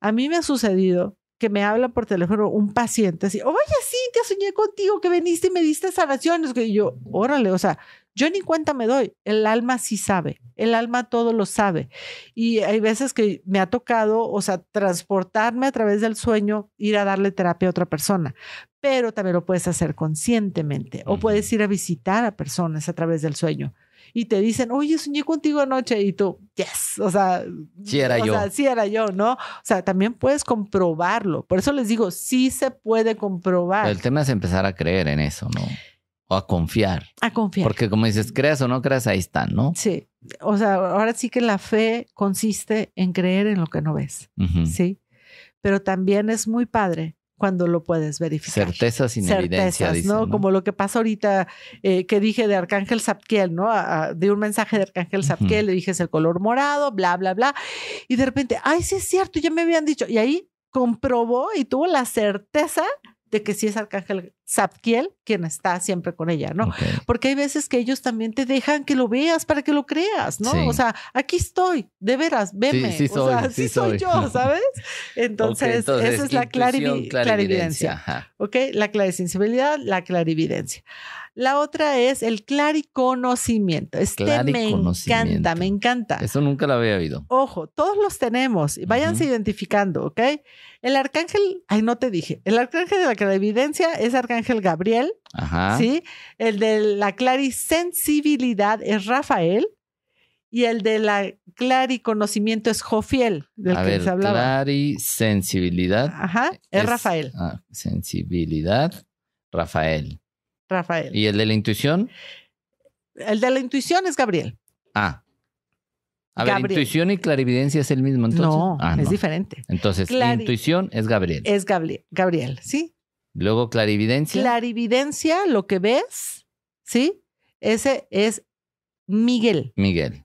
A mí me ha sucedido que me habla por teléfono un paciente así, vaya, sí, te soñé contigo, que veniste y me diste sanaciones. Y yo, órale, o sea, yo ni cuenta me doy, el alma sí sabe, el alma todo lo sabe. Y hay veces que me ha tocado, o sea, transportarme a través del sueño, ir a darle terapia a otra persona, pero también lo puedes hacer conscientemente o puedes ir a visitar a personas a través del sueño y te dicen, oye, soñé contigo anoche y tú, yes, o sea, sí era o yo. Sea, sí era yo, ¿no? O sea, también puedes comprobarlo. Por eso les digo, sí se puede comprobar. el tema es empezar a creer en eso, ¿no? O a confiar. A confiar. Porque como dices, creas o no creas, ahí está, ¿no? Sí. O sea, ahora sí que la fe consiste en creer en lo que no ves, ¿sí? Pero también es muy padre cuando lo puedes verificar. Certeza sin Certezas, ¿no? Como lo que pasa ahorita eh, que dije de Arcángel Sabkiel, ¿no? de un mensaje de Arcángel Sabkiel, le dije es el color morado, bla, bla, bla. Y de repente, ay, sí es cierto, ya me habían dicho. Y ahí comprobó y tuvo la certeza de que sí es Arcángel Zapkiel quien está siempre con ella, ¿no? Porque hay veces que ellos también te dejan que lo veas para que lo creas, ¿no? O sea, aquí estoy, de veras, veme. Sí, sí soy, o sea, sí, soy, yo, ¿sabes? Entonces, esa es la clarividencia. clarividencia. ¿Ok? La clarisensibilidad, la clarividencia. La otra es el clariconocimiento. Este me encanta, me encanta. Eso nunca lo había oído. Ojo, todos los tenemos. Váyanse identificando, ¿ok? El arcángel, ay, no te dije. El arcángel de la clarividencia es arcángel Gabriel. Ajá. ¿Sí? El de la clarisensibilidad es Rafael. Y el de la clariconocimiento es Jofiel, del que se hablaba. Clarisensibilidad. Ajá, es, Rafael. Ah, sensibilidad, Rafael. Rafael. ¿Y el de la intuición? El de la intuición es Gabriel. Ah. A intuición y clarividencia es el mismo entonces. No, ah, es diferente. Entonces, intuición es Gabriel. Es Gabriel, Gabriel, ¿sí? Luego clarividencia. Clarividencia, lo que ves, ¿sí? Ese es Miguel. Miguel.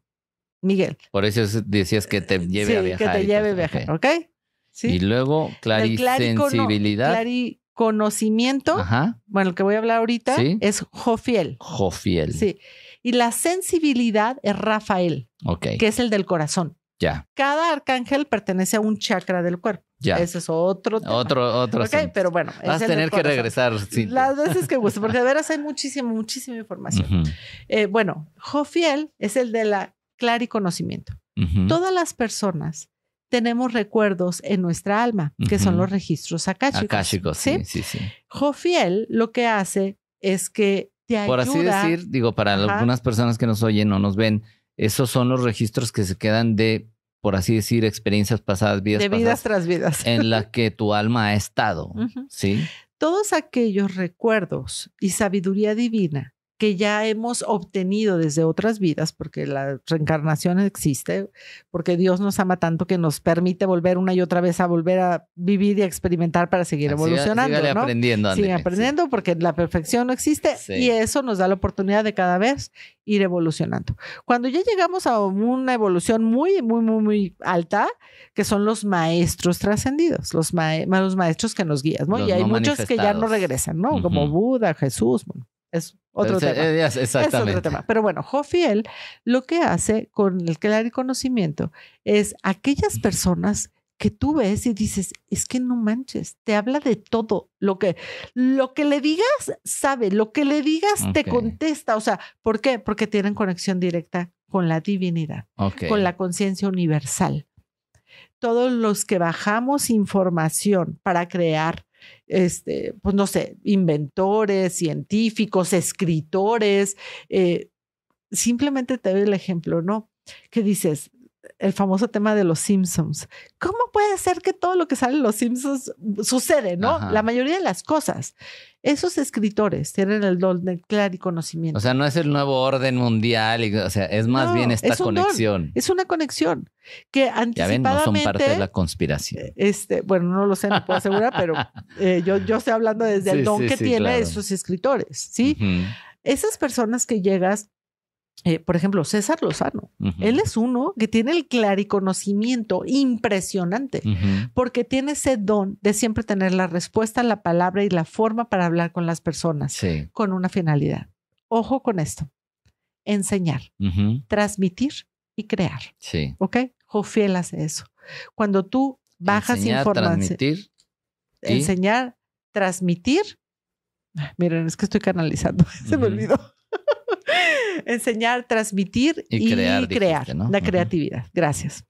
Miguel. Por eso decías que te eh, lleve a viajar. Que te lleve a viajar, ¿ok? ¿Sí? Y luego clarisensibilidad. Clari conocimiento, bueno, el que voy a hablar ahorita, es Jofiel. Jofiel. Sí. Y la sensibilidad es Rafael, que es el del corazón. Ya. Cada arcángel pertenece a un chakra del cuerpo. Ya. Ese es otro Otro, otro. pero bueno. Vas a tener que regresar. Las veces que guste, porque de veras hay muchísima, muchísima información. Eh, bueno, Jofiel es el de la clara y conocimiento. Todas las personas tenemos recuerdos en nuestra alma, que son los registros akáshicos. Akáshicos, ¿sí? sí, sí, Jofiel lo que hace es que te Por así decir, digo, para algunas personas que nos oyen o nos ven, esos son los registros que se quedan de por así decir, experiencias pasadas, vidas de vidas tras vidas. En la que tu alma ha estado, ¿sí? Todos aquellos recuerdos y sabiduría divina que ya hemos obtenido desde otras vidas, porque la reencarnación existe, porque Dios nos ama tanto que nos permite volver una y otra vez a volver a vivir y a experimentar para seguir evolucionando. Sigue aprendiendo. Sigue aprendiendo porque la perfección no existe y eso nos da la oportunidad de cada vez ir evolucionando. Cuando ya llegamos a una evolución muy, muy, muy, muy alta, que son los maestros trascendidos, los, maestros que nos guían, ¿no? y hay muchos que ya no regresan, ¿no? Como Buda, Jesús, bueno, eso otro tema. Eh, exactamente. Pero bueno, Jofiel lo que hace con el claro conocimiento es aquellas personas que tú ves y dices, es que no manches, te habla de todo, lo que, lo que le digas sabe, lo que le digas te contesta, o sea, ¿por qué? Porque tienen conexión directa con la divinidad, con la conciencia universal. Todos los que bajamos información para crear este, pues no sé, inventores, científicos, escritores. Eh, simplemente te doy el ejemplo, ¿no? qué dices, el famoso tema de los Simpsons. ¿Cómo puede ser que todo lo que sale en los Simpsons sucede, no? La mayoría de las cosas. Esos escritores tienen el don de claro y conocimiento. O sea, no es el nuevo orden mundial, o sea, es más bien esta conexión. es una conexión que anticipadamente... Ya ven, no son parte de la conspiración. Eh, este, bueno, no lo sé, no puedo asegurar, pero eh, yo, yo estoy hablando desde el don que tienen esos escritores, ¿sí? Esas personas que llegas eh, por ejemplo, César Lozano. Él es uno que tiene el clariconocimiento impresionante, porque tiene ese don de siempre tener la respuesta, la palabra y la forma para hablar con las personas con una finalidad. Ojo con esto. Enseñar, transmitir y crear. Sí. ¿Ok? Jofiel hace eso. Cuando tú bajas enseñar, información. Enseñar, transmitir. Miren, es que estoy canalizando, se me olvidó enseñar, transmitir y, crear, la creatividad. Gracias.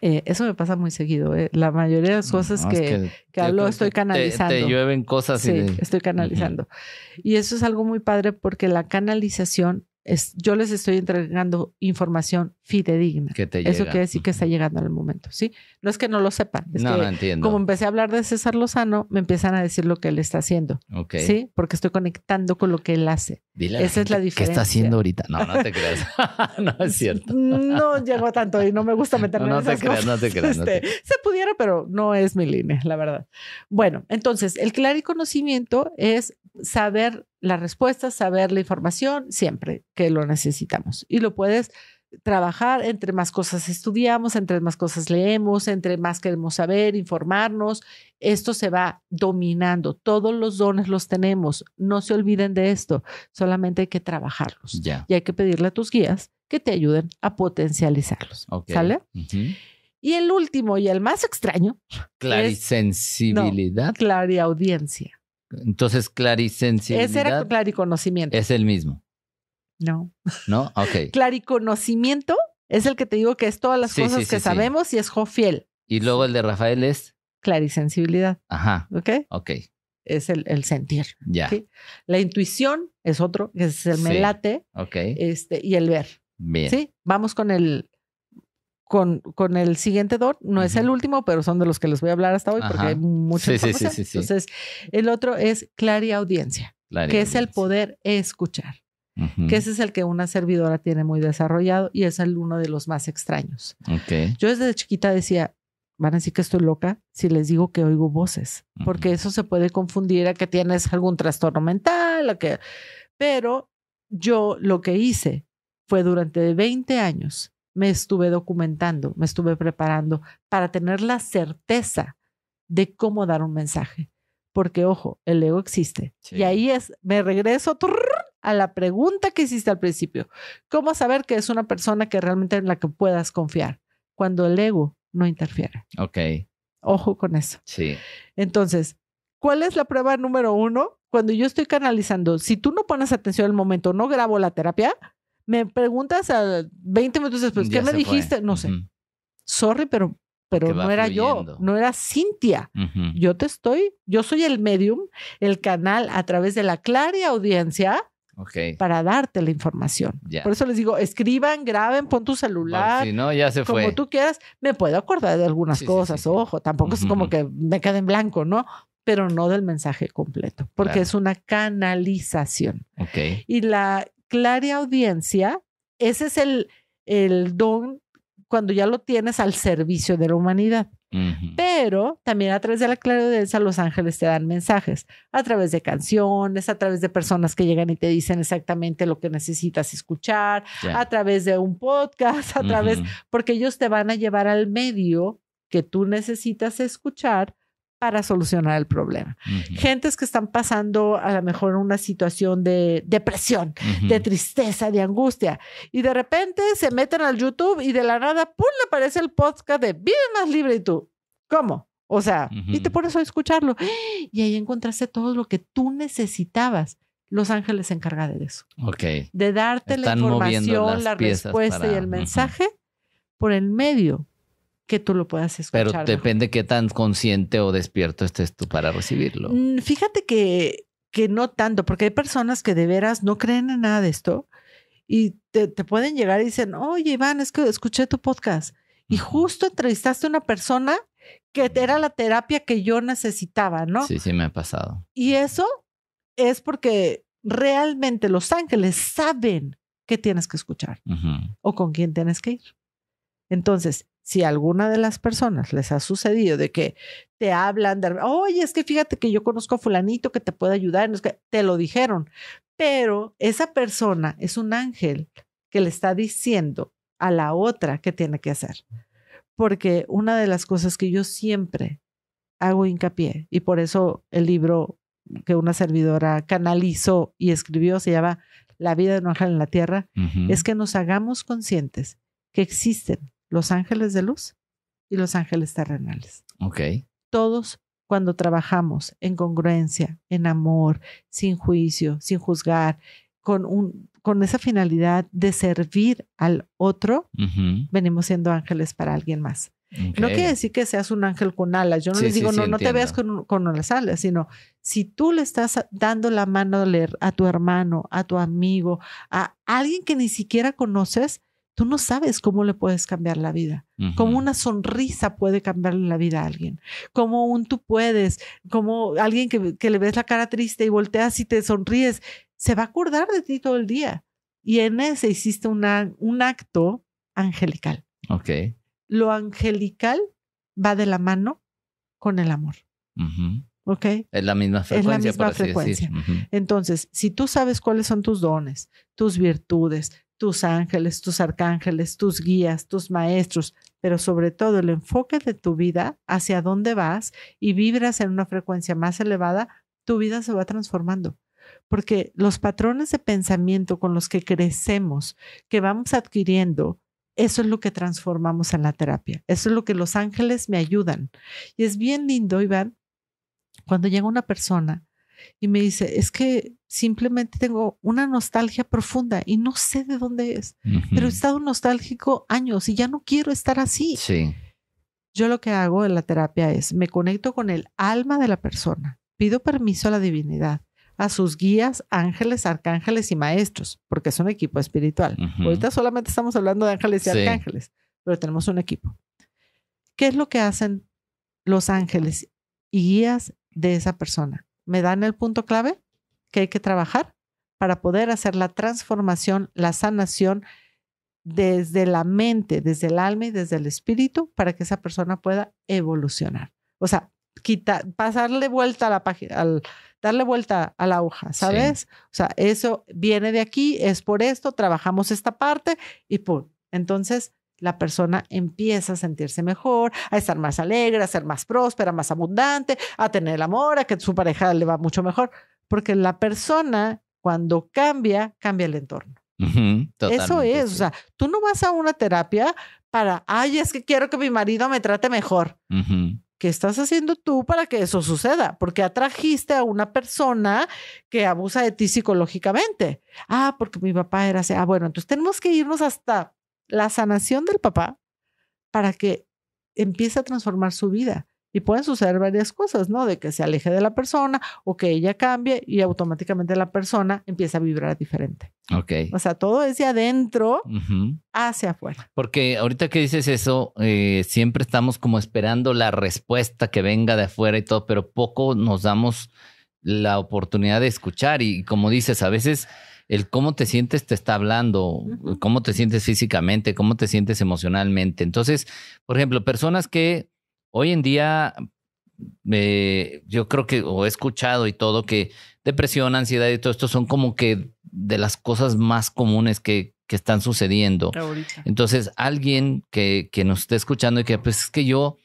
Eh, eso me pasa muy seguido. Eh. La mayoría de las cosas que, hablo estoy canalizando. Te, llueven cosas. Sí, estoy canalizando. Y eso es algo muy padre porque la canalización yo les estoy entregando información fidedigna. Que Eso quiere decir que está llegando al momento, ¿sí? No es que no lo sepan. no, entiendo. Como empecé a hablar de César Lozano, me empiezan a decir lo que él está haciendo. ¿Sí? Porque estoy conectando con lo que él hace. Dile Esa es la diferencia. ¿Qué está haciendo ahorita? No, no te creas. no es cierto. no llego tanto y no me gusta meterme en esas No te creas, no te creas. Este, se pudiera, pero no es mi línea, la verdad. Bueno, entonces, el claro y conocimiento es saber la respuesta, saber la información siempre que lo necesitamos. Y lo puedes trabajar, entre más cosas estudiamos, entre más cosas leemos, entre más queremos saber, informarnos. Esto se va dominando. Todos los dones los tenemos. No se olviden de esto. Solamente hay que trabajarlos. Y hay que pedirle a tus guías que te ayuden a potencializarlos. ¿Sale? Y el último y el más extraño. Clarisensibilidad. sensibilidad no, audiencia entonces, clarisensibilidad. Ese era clariconocimiento. Es el mismo. No. No, ok. clariconocimiento es el que te digo que es todas las cosas que sabemos y es Jofiel. Y luego el de Rafael es. Clarisensibilidad. Ajá. Ok. Ok. Es el, sentir. Ya. La intuición es otro, que es el melate. Ok. Este, y el ver. Bien. Sí, vamos con el con, con el siguiente don. No es el último, pero son de los que les voy a hablar hasta hoy porque hay muchos. Sí, sí, sí, Entonces, el otro es claria audiencia, que es el poder escuchar. que ese es el que una servidora tiene muy desarrollado y es el uno de los más extraños. Yo desde chiquita decía, van a decir que estoy loca si les digo que oigo voces, porque eso se puede confundir a que tienes algún trastorno mental, que... Pero yo lo que hice fue durante 20 años me estuve documentando, me estuve preparando para tener la certeza de cómo dar un mensaje. Porque, ojo, el ego existe. Y ahí es, me regreso a la pregunta que hiciste al principio. ¿Cómo saber que es una persona que realmente en la que puedas confiar? Cuando el ego no interfiere. Ok. Ojo con eso. Sí. Entonces, ¿cuál es la prueba número uno? Cuando yo estoy canalizando, si tú no pones atención al momento, no grabo la terapia, me preguntas a 20 minutos después, ¿qué me dijiste? No sé. Sorry, pero, pero no era yo, no era Cintia. Yo te estoy, yo soy el medium, el canal a través de la clara audiencia. para darte la información. Por eso les digo, escriban, graben, pon tu celular. si no, ya se fue. Como tú quieras, me puedo acordar de algunas cosas, ojo, tampoco es como que me quede en blanco, ¿no? Pero no del mensaje completo, porque es una canalización. Okay. Y la audiencia, ese es el, el don cuando ya lo tienes al servicio de la humanidad. Pero también a través de la de los ángeles te dan mensajes, a través de canciones, a través de personas que llegan y te dicen exactamente lo que necesitas escuchar, a través de un podcast, a través, porque ellos te van a llevar al medio que tú necesitas escuchar para solucionar el problema. Gentes que están pasando a lo mejor una situación de depresión, de tristeza, de angustia, y de repente se meten al YouTube y de la nada, ¡pum!, le aparece el podcast de Vive más libre y tú, ¿cómo? O sea, y te pones a escucharlo. Y ahí encontraste todo lo que tú necesitabas. Los Ángeles encargados de eso. De darte la información, la respuesta y el mensaje por el medio que tú lo puedas escuchar. Pero depende qué tan consciente o despierto estés tú para recibirlo. Mm, fíjate que, que no tanto, porque hay personas que de veras no creen en nada de esto y te, pueden llegar y dicen, oye Iván, es que escuché tu podcast y justo entrevistaste a una persona que era la terapia que yo necesitaba, ¿no? Sí, sí, me ha pasado. Y eso es porque realmente los ángeles saben qué tienes que escuchar o con quién tienes que ir. Entonces, si alguna de las personas les ha sucedido de que te hablan, de, oye, es que fíjate que yo conozco a fulanito que te puede ayudar, que, te lo dijeron, pero esa persona es un ángel que le está diciendo a la otra que tiene que hacer. Porque una de las cosas que yo siempre hago hincapié, y por eso el libro que una servidora canalizó y escribió se llama La vida de un ángel en la tierra, es que nos hagamos conscientes que existen los ángeles de luz y los ángeles terrenales. Ok. Todos cuando trabajamos en congruencia, en amor, sin juicio, sin juzgar, con, un, con esa finalidad de servir al otro, venimos siendo ángeles para alguien más. No quiere decir que seas un ángel con alas. Yo no les digo, no, no te veas con, con, las alas, sino si tú le estás dando la mano a, leer a tu hermano, a tu amigo, a alguien que ni siquiera conoces, Tú no sabes cómo le puedes cambiar la vida, cómo una sonrisa puede cambiar la vida a alguien, cómo un tú puedes, como alguien que, le ves la cara triste y volteas y te sonríes, se va a acordar de ti todo el día. Y en ese hiciste una, un acto angelical. Ok. Lo angelical va de la mano con el amor. ¿Ok? Es la misma frecuencia. por así Entonces, si tú sabes cuáles son tus dones, tus virtudes, tus ángeles, tus arcángeles, tus guías, tus maestros, pero sobre todo el enfoque de tu vida hacia dónde vas y vibras en una frecuencia más elevada, tu vida se va transformando. Porque los patrones de pensamiento con los que crecemos, que vamos adquiriendo, eso es lo que transformamos en la terapia. Eso es lo que los ángeles me ayudan. Y es bien lindo, Iván, cuando llega una persona y me dice, es que simplemente tengo una nostalgia profunda y no sé de dónde es, pero he estado nostálgico años y ya no quiero estar así. Yo lo que hago en la terapia es, me conecto con el alma de la persona, pido permiso a la divinidad, a sus guías, ángeles, arcángeles y maestros, porque es un equipo espiritual. Ahorita solamente estamos hablando de ángeles y arcángeles, pero tenemos un equipo. ¿Qué es lo que hacen los ángeles y guías de esa persona? me dan el punto clave que hay que trabajar para poder hacer la transformación, la sanación desde la mente, desde el alma y desde el espíritu para que esa persona pueda evolucionar. O sea, quita, pasarle vuelta a la página, darle vuelta a la hoja, ¿sabes? O sea, eso viene de aquí, es por esto, trabajamos esta parte y por... Entonces, la persona empieza a sentirse mejor, a estar más alegre, a ser más próspera, más abundante, a tener el amor, a que su pareja le va mucho mejor, porque la persona cuando cambia, cambia el entorno. Eso es, o sea, tú no vas a una terapia para, ay, es que quiero que mi marido me trate mejor. ¿Qué estás haciendo tú para que eso suceda? Porque atrajiste a una persona que abusa de ti psicológicamente. Ah, porque mi papá era así. Ah, bueno, entonces tenemos que irnos hasta la sanación del papá para que empiece a transformar su vida. Y pueden suceder varias cosas, ¿no? De que se aleje de la persona o que ella cambie y automáticamente la persona empieza a vibrar diferente. Ok. O sea, todo es de adentro hacia afuera. Porque ahorita que dices eso, eh, siempre estamos como esperando la respuesta que venga de afuera y todo, pero poco nos damos la oportunidad de escuchar. y como dices, a veces el cómo te sientes te está hablando, cómo te sientes físicamente, cómo te sientes emocionalmente. Entonces, por ejemplo, personas que hoy en día eh, yo creo que o he escuchado y todo que depresión, ansiedad y todo esto son como que de las cosas más comunes que, que están sucediendo. Entonces, alguien que, que, nos esté escuchando y que pues es que yo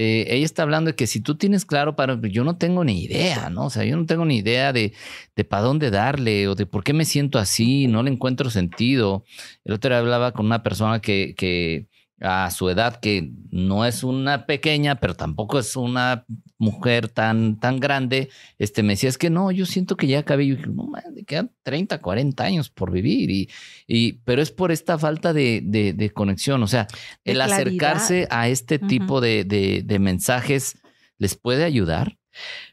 eh, ella está hablando de que si tú tienes claro para, yo no tengo ni idea, ¿no? O sea, yo no tengo ni idea de, de para dónde darle o de por qué me siento así, no le encuentro sentido. El otro día hablaba con una persona que, que a su edad, que no es una pequeña, pero tampoco es una mujer tan, tan grande, este, me decía, es que no, yo siento que ya acabé. Yo dije, no, quedan 30, 40 años por vivir. Y, y, pero es por esta falta de, conexión. O sea, el acercarse a este tipo de, mensajes les puede ayudar.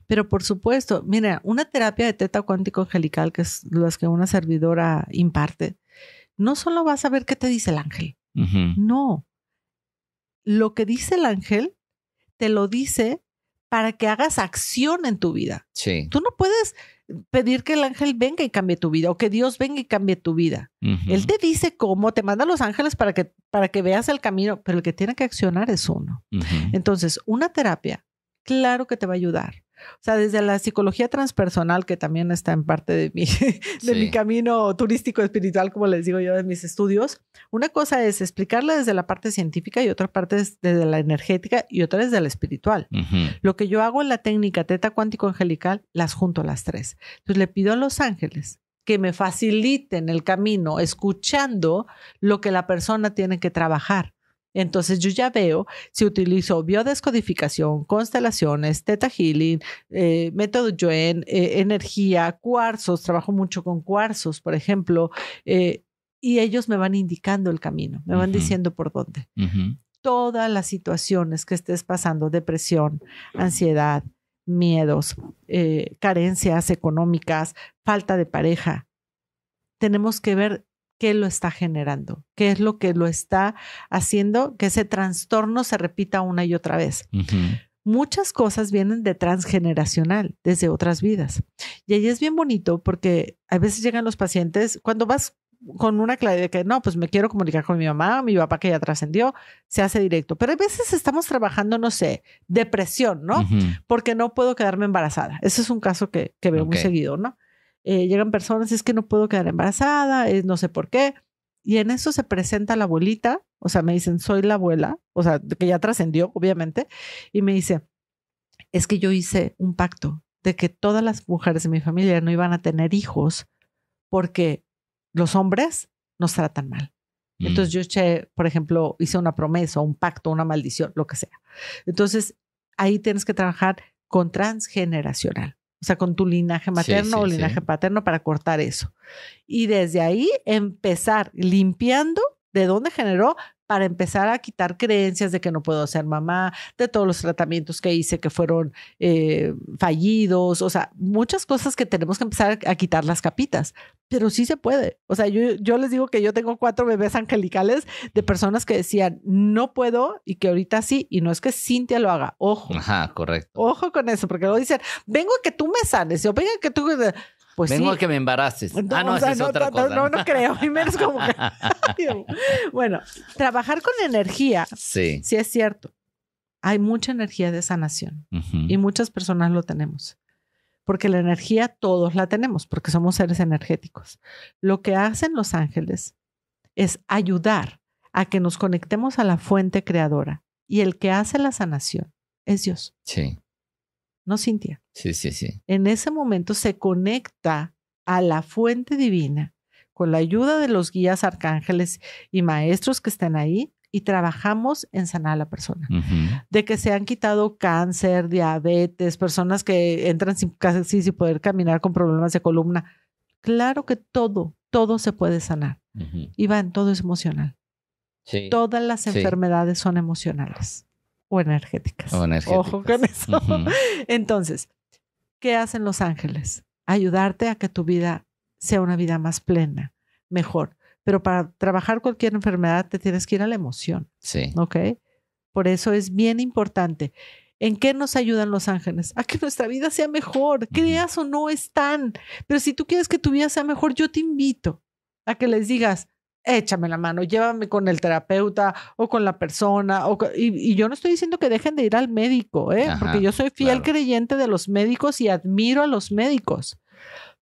Pero por supuesto, mira, una terapia de teta cuántico angelical, que es las que una servidora imparte, no solo vas a ver qué te dice el ángel, no. Lo que dice el ángel te lo dice para que hagas acción en tu vida. Sí. Tú no puedes pedir que el ángel venga y cambie tu vida o que Dios venga y cambie tu vida. Él te dice cómo, te manda a los ángeles para que, para que veas el camino, pero el que tiene que accionar es uno. Entonces, una terapia, claro que te va a ayudar, o sea, desde la psicología transpersonal, que también está en parte de mi, de mi camino turístico espiritual, como les digo yo, de mis estudios, una cosa es explicarla desde la parte científica y otra parte desde la energética y otra desde la espiritual. Lo que yo hago en la técnica teta cuántico angelical, las junto las tres. Entonces le pido a los ángeles que me faciliten el camino escuchando lo que la persona tiene que trabajar entonces yo ya veo si utilizo biodescodificación, constelaciones, teta healing, eh, método Joen, eh, energía, cuarzos, trabajo mucho con cuarzos, por ejemplo, eh, y ellos me van indicando el camino, me van diciendo por dónde. Todas las situaciones que estés pasando, depresión, ansiedad, miedos, carencias económicas, falta de pareja, tenemos que ver qué lo está generando, qué es lo que lo está haciendo que ese trastorno se repita una y otra vez. Muchas cosas vienen de transgeneracional, desde otras vidas. Y ahí es bien bonito porque a veces llegan los pacientes, cuando vas con una clave de que no, pues me quiero comunicar con mi mamá, mi papá que ya trascendió, se hace directo. Pero a veces estamos trabajando, no sé, depresión, ¿no? Porque no puedo quedarme embarazada. Ese es un caso que, veo muy seguido, ¿no? Eh, llegan personas, es que no puedo quedar embarazada, no sé por qué. Y en eso se presenta la abuelita, o sea, me dicen, soy la abuela, o sea, que ya trascendió, obviamente, y me dice, es que yo hice un pacto de que todas las mujeres de mi familia no iban a tener hijos porque los hombres nos tratan mal. Mm. Entonces yo por ejemplo, hice una promesa, un pacto, una maldición, lo que sea. Entonces ahí tienes que trabajar con transgeneracional o sea, con tu linaje materno o linaje paterno para cortar eso. Y desde ahí empezar limpiando de dónde generó, para empezar a quitar creencias de que no puedo ser mamá, de todos los tratamientos que hice que fueron eh, fallidos, o sea, muchas cosas que tenemos que empezar a quitar las capitas, pero sí se puede. O sea, yo, les digo que yo tengo cuatro bebés angelicales de personas que decían, no puedo y que ahorita sí, y no es que Cintia lo haga, ojo. Ajá, correcto. Ojo con eso, porque luego dicen, vengo a que tú me sanes, yo vengo que tú... Vengo pues que me embaraces. No, no, creo, bueno, trabajar con energía, sí. es cierto. Hay mucha energía de sanación y muchas personas lo tenemos. Porque la energía todos la tenemos, porque somos seres energéticos. Lo que hacen los ángeles es ayudar a que nos conectemos a la fuente creadora. Y el que hace la sanación es Dios. Sí. ¿no, Cintia? Sí, sí, sí. En ese momento se conecta a la fuente divina con la ayuda de los guías, arcángeles y maestros que están ahí y trabajamos en sanar a la persona. De que se han quitado cáncer, diabetes, personas que entran sin, casi sin poder caminar con problemas de columna. Claro que todo, todo se puede sanar. Y van, todo es emocional. Todas las enfermedades son emocionales o energéticas. O energéticas. Ojo con eso. Entonces, ¿qué hacen los ángeles? Ayudarte a que tu vida sea una vida más plena, mejor. Pero para trabajar cualquier enfermedad te tienes que ir a la emoción. Sí. ¿Ok? Por eso es bien importante. ¿En qué nos ayudan los ángeles? A que nuestra vida sea mejor, creas o no están. Pero si tú quieres que tu vida sea mejor, yo te invito a que les digas, échame la mano, llévame con el terapeuta o con la persona. Y, yo no estoy diciendo que dejen de ir al médico, ¿eh? porque yo soy fiel creyente de los médicos y admiro a los médicos.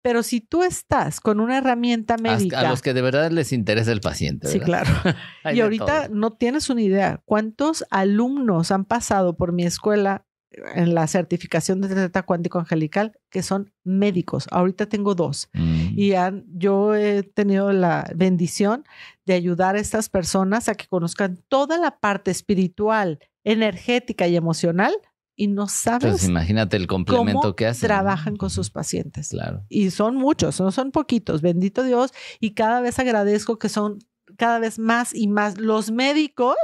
Pero si tú estás con una herramienta médica. A los que de verdad les interesa el paciente. Sí, claro. y ahorita no tienes una idea cuántos alumnos han pasado por mi escuela en la certificación de Teta Cuántico Angelical, que son médicos. Ahorita tengo dos. Mm. Y yo he tenido la bendición de ayudar a estas personas a que conozcan toda la parte espiritual, energética y emocional. Y no sabes. imagínate el complemento que hacen. Trabajan con sus pacientes. Claro. Y son muchos, no son poquitos. Bendito Dios. Y cada vez agradezco que son cada vez más y más los médicos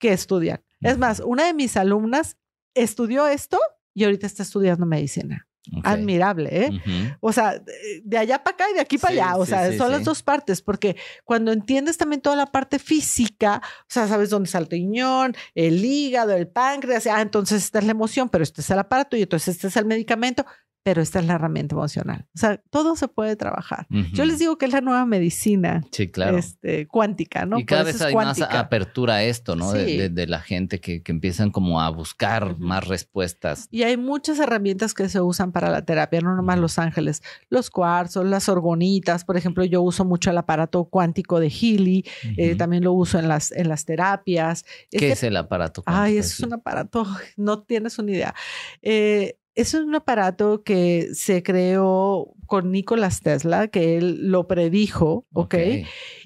que estudian. Es más, una de mis alumnas estudió esto y ahorita está estudiando medicina. Admirable, ¿eh? O sea, de allá para acá y de aquí para allá. O sea, son las dos partes, porque cuando entiendes también toda la parte física, o sea, sabes dónde está el riñón, el hígado, el páncreas, ah, entonces esta es la emoción, pero este es el aparato y entonces este es el medicamento pero esta es la herramienta emocional. O sea, todo se puede trabajar. Yo les digo que es la nueva medicina este, cuántica, ¿no? Y cada vez hay más apertura a esto, ¿no? De, la gente que, empiezan como a buscar más respuestas. Y hay muchas herramientas que se usan para la terapia, no nomás los ángeles, los cuarzos, las orgonitas, por ejemplo, yo uso mucho el aparato cuántico de Healy, eh, también lo uso en las, en las terapias. ¿Qué este es el aparato cuántico? Ay, es un aparato, no tienes una idea. Eh, es un aparato que se creó con Nikola Tesla, que él lo predijo, ¿ok?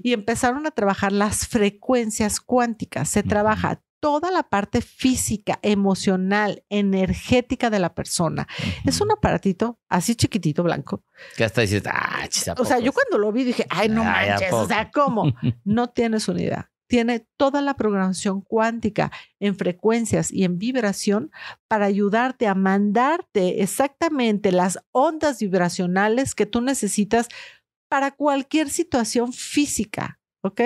Y empezaron a trabajar las frecuencias cuánticas. Se trabaja toda la parte física, emocional, energética de la persona. Es un aparatito así chiquitito, blanco. Que hasta dices, ah, O sea, yo cuando lo vi dije, ay, no manches, o sea, ¿cómo? no tienes unidad tiene toda la programación cuántica en frecuencias y en vibración para ayudarte a mandarte exactamente las ondas vibracionales que tú necesitas para cualquier situación física, ¿ok?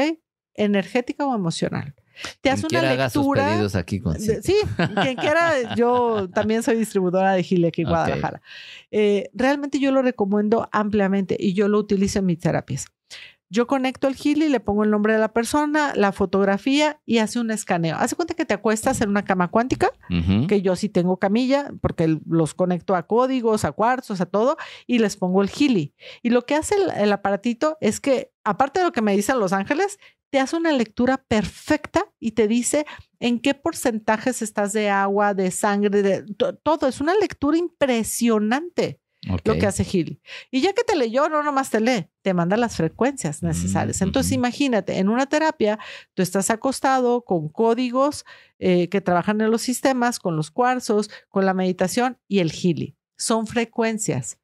Energética o emocional. Te hace una lectura. sí. quien quiera, yo también soy distribuidora de Gile aquí en Guadalajara. Eh, realmente yo lo recomiendo ampliamente y yo lo utilizo en mis terapias. Yo conecto el Healy, le pongo el nombre de la persona, la fotografía y hace un escaneo. Hace cuenta que te acuestas en una cama cuántica, que yo sí tengo camilla, porque los conecto a códigos, a cuarzos, a todo, y les pongo el Healy. Y lo que hace el, aparatito es que, aparte de lo que me dicen Los Ángeles, te hace una lectura perfecta y te dice en qué porcentajes estás de agua, de sangre, de todo. Es una lectura impresionante lo que hace Gili. Y ya que te leyó, no nomás te lee, te manda las frecuencias mm, necesarias. Entonces, imagínate, en una terapia, tú estás acostado con códigos eh, que trabajan en los sistemas, con los cuarzos, con la meditación y el Gili. Son frecuencias,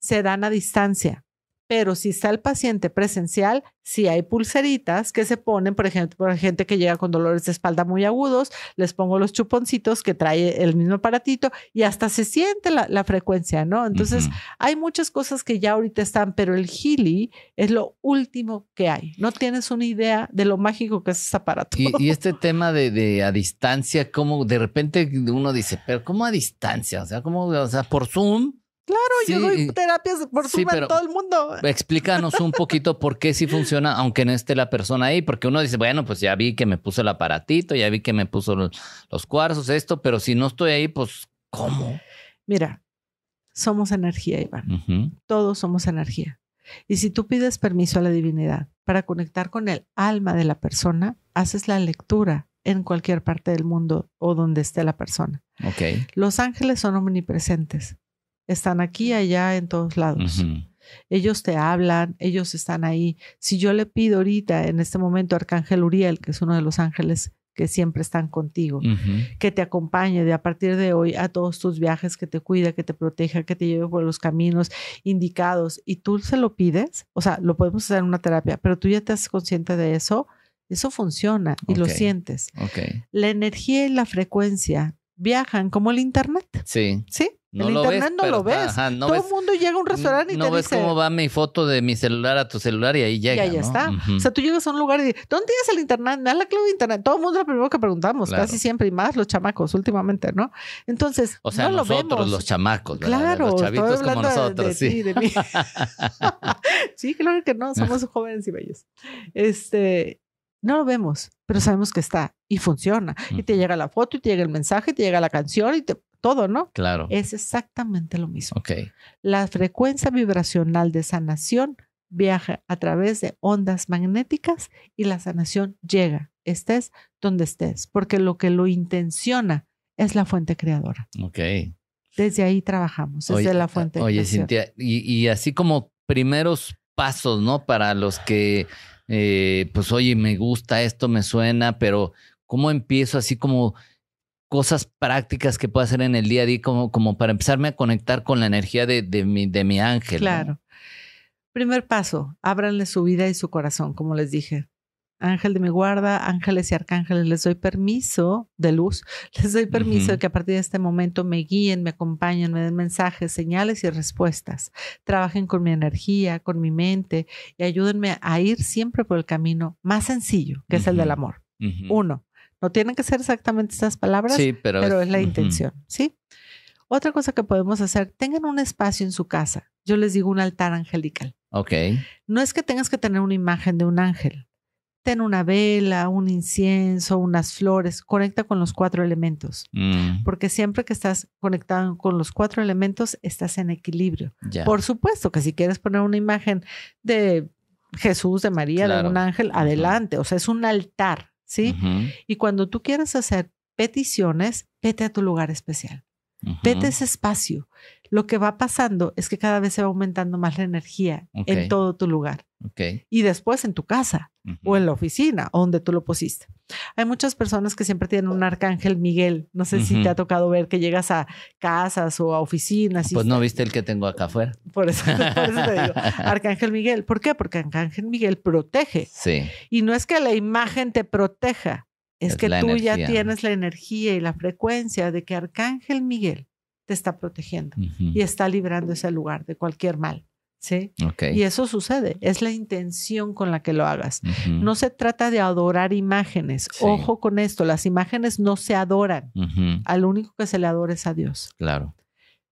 se dan a distancia pero si está el paciente presencial, si hay pulseritas que se ponen, por ejemplo, por gente que llega con dolores de espalda muy agudos, les pongo los chuponcitos que trae el mismo aparatito y hasta se siente la, frecuencia, ¿no? Entonces, hay muchas cosas que ya ahorita están, pero el Healy es lo último que hay. No tienes una idea de lo mágico que es ese aparato. Y, este tema de, a distancia, como de repente uno dice, pero ¿cómo a distancia? O sea, ¿cómo? o sea, por Zoom Claro, yo doy terapias por todo el mundo. Explícanos un poquito por qué sí funciona, aunque no esté la persona ahí, porque uno dice, bueno, pues ya vi que me puso el aparatito, ya vi que me puso los, cuarzos, esto, pero si no estoy ahí, pues, ¿cómo? Mira, somos energía, Iván. Todos somos energía. Y si tú pides permiso a la divinidad para conectar con el alma de la persona, haces la lectura en cualquier parte del mundo o donde esté la persona. Okay. Los ángeles son omnipresentes. Están aquí, allá, en todos lados. Ellos te hablan, ellos están ahí. Si yo le pido ahorita, en este momento, Arcángel Uriel, que es uno de los ángeles que siempre están contigo, que te acompañe de a partir de hoy a todos tus viajes, que te cuida, que te proteja, que te lleve por los caminos indicados y tú se lo pides, o sea, lo podemos hacer en una terapia, pero tú ya te haces consciente de eso, eso funciona y lo sientes. Ok. La energía y la frecuencia viajan como el internet. Sí. Sí el internet no lo ves. Todo el mundo llega a un restaurante y no ves cómo va mi foto de mi celular a tu celular y ahí llega. Y está. O sea, tú llegas a un lugar y dices, ¿dónde tienes el internet? Me da la clave internet. Todo el mundo es lo primero que preguntamos, casi siempre, y más los chamacos últimamente, ¿no? Entonces, o sea, nosotros, los chamacos, ¿verdad? Claro, los chavitos como nosotros. sí, sí, claro que no, somos jóvenes y bellos. Este, no lo vemos, pero sabemos que está y funciona. Y te llega la foto, y te llega el mensaje, y te llega la canción, y te todo, ¿no? Claro. Es exactamente lo mismo. Ok. La frecuencia vibracional de sanación viaja a través de ondas magnéticas y la sanación llega, estés donde estés, porque lo que lo intenciona es la fuente creadora. Ok. Desde ahí trabajamos, desde la ah, fuente. Oye, y, así como primeros pasos, ¿no? Para los que, eh, pues, oye, me gusta esto, me suena, pero ¿cómo empiezo así como cosas prácticas que puedo hacer en el día a día como, para empezarme a conectar con la energía de, mi, de mi ángel. Claro. Primer paso, ábranle su vida y su corazón, como les dije. Ángel de mi guarda, ángeles y arcángeles, les doy permiso de luz, les doy permiso de que a partir de este momento me guíen, me acompañen, me den mensajes, señales y respuestas. Trabajen con mi energía, con mi mente y ayúdenme a ir siempre por el camino más sencillo, que es el del amor. Uno, no tienen que ser exactamente estas palabras, pero, es, la intención, ¿sí? Otra cosa que podemos hacer, tengan un espacio en su casa. Yo les digo un altar angelical. Ok. No es que tengas que tener una imagen de un ángel. Ten una vela, un incienso, unas flores. Conecta con los cuatro elementos. Mm. Porque siempre que estás conectado con los cuatro elementos, estás en equilibrio. Por supuesto que si quieres poner una imagen de Jesús, de María, de un ángel, adelante. O sea, es un altar. ¿sí? Y cuando tú quieras hacer peticiones, vete a tu lugar especial. Vete a ese espacio. Lo que va pasando es que cada vez se va aumentando más la energía en todo tu lugar. Y después en tu casa o en la oficina donde tú lo pusiste. Hay muchas personas que siempre tienen un arcángel Miguel. No sé si te ha tocado ver que llegas a casas o a oficinas. pues no viste el que tengo acá afuera. Por eso, por eso te digo, arcángel Miguel. ¿Por qué? Porque arcángel Miguel protege. Sí. Y no es que la imagen te proteja, es, que tú ya tienes la energía y la frecuencia de que arcángel Miguel te está protegiendo y está librando ese lugar de cualquier mal. ¿sí? Y eso sucede, es la intención con la que lo hagas. No se trata de adorar imágenes. Ojo con esto, las imágenes no se adoran. Al único que se le adora es a Dios. Claro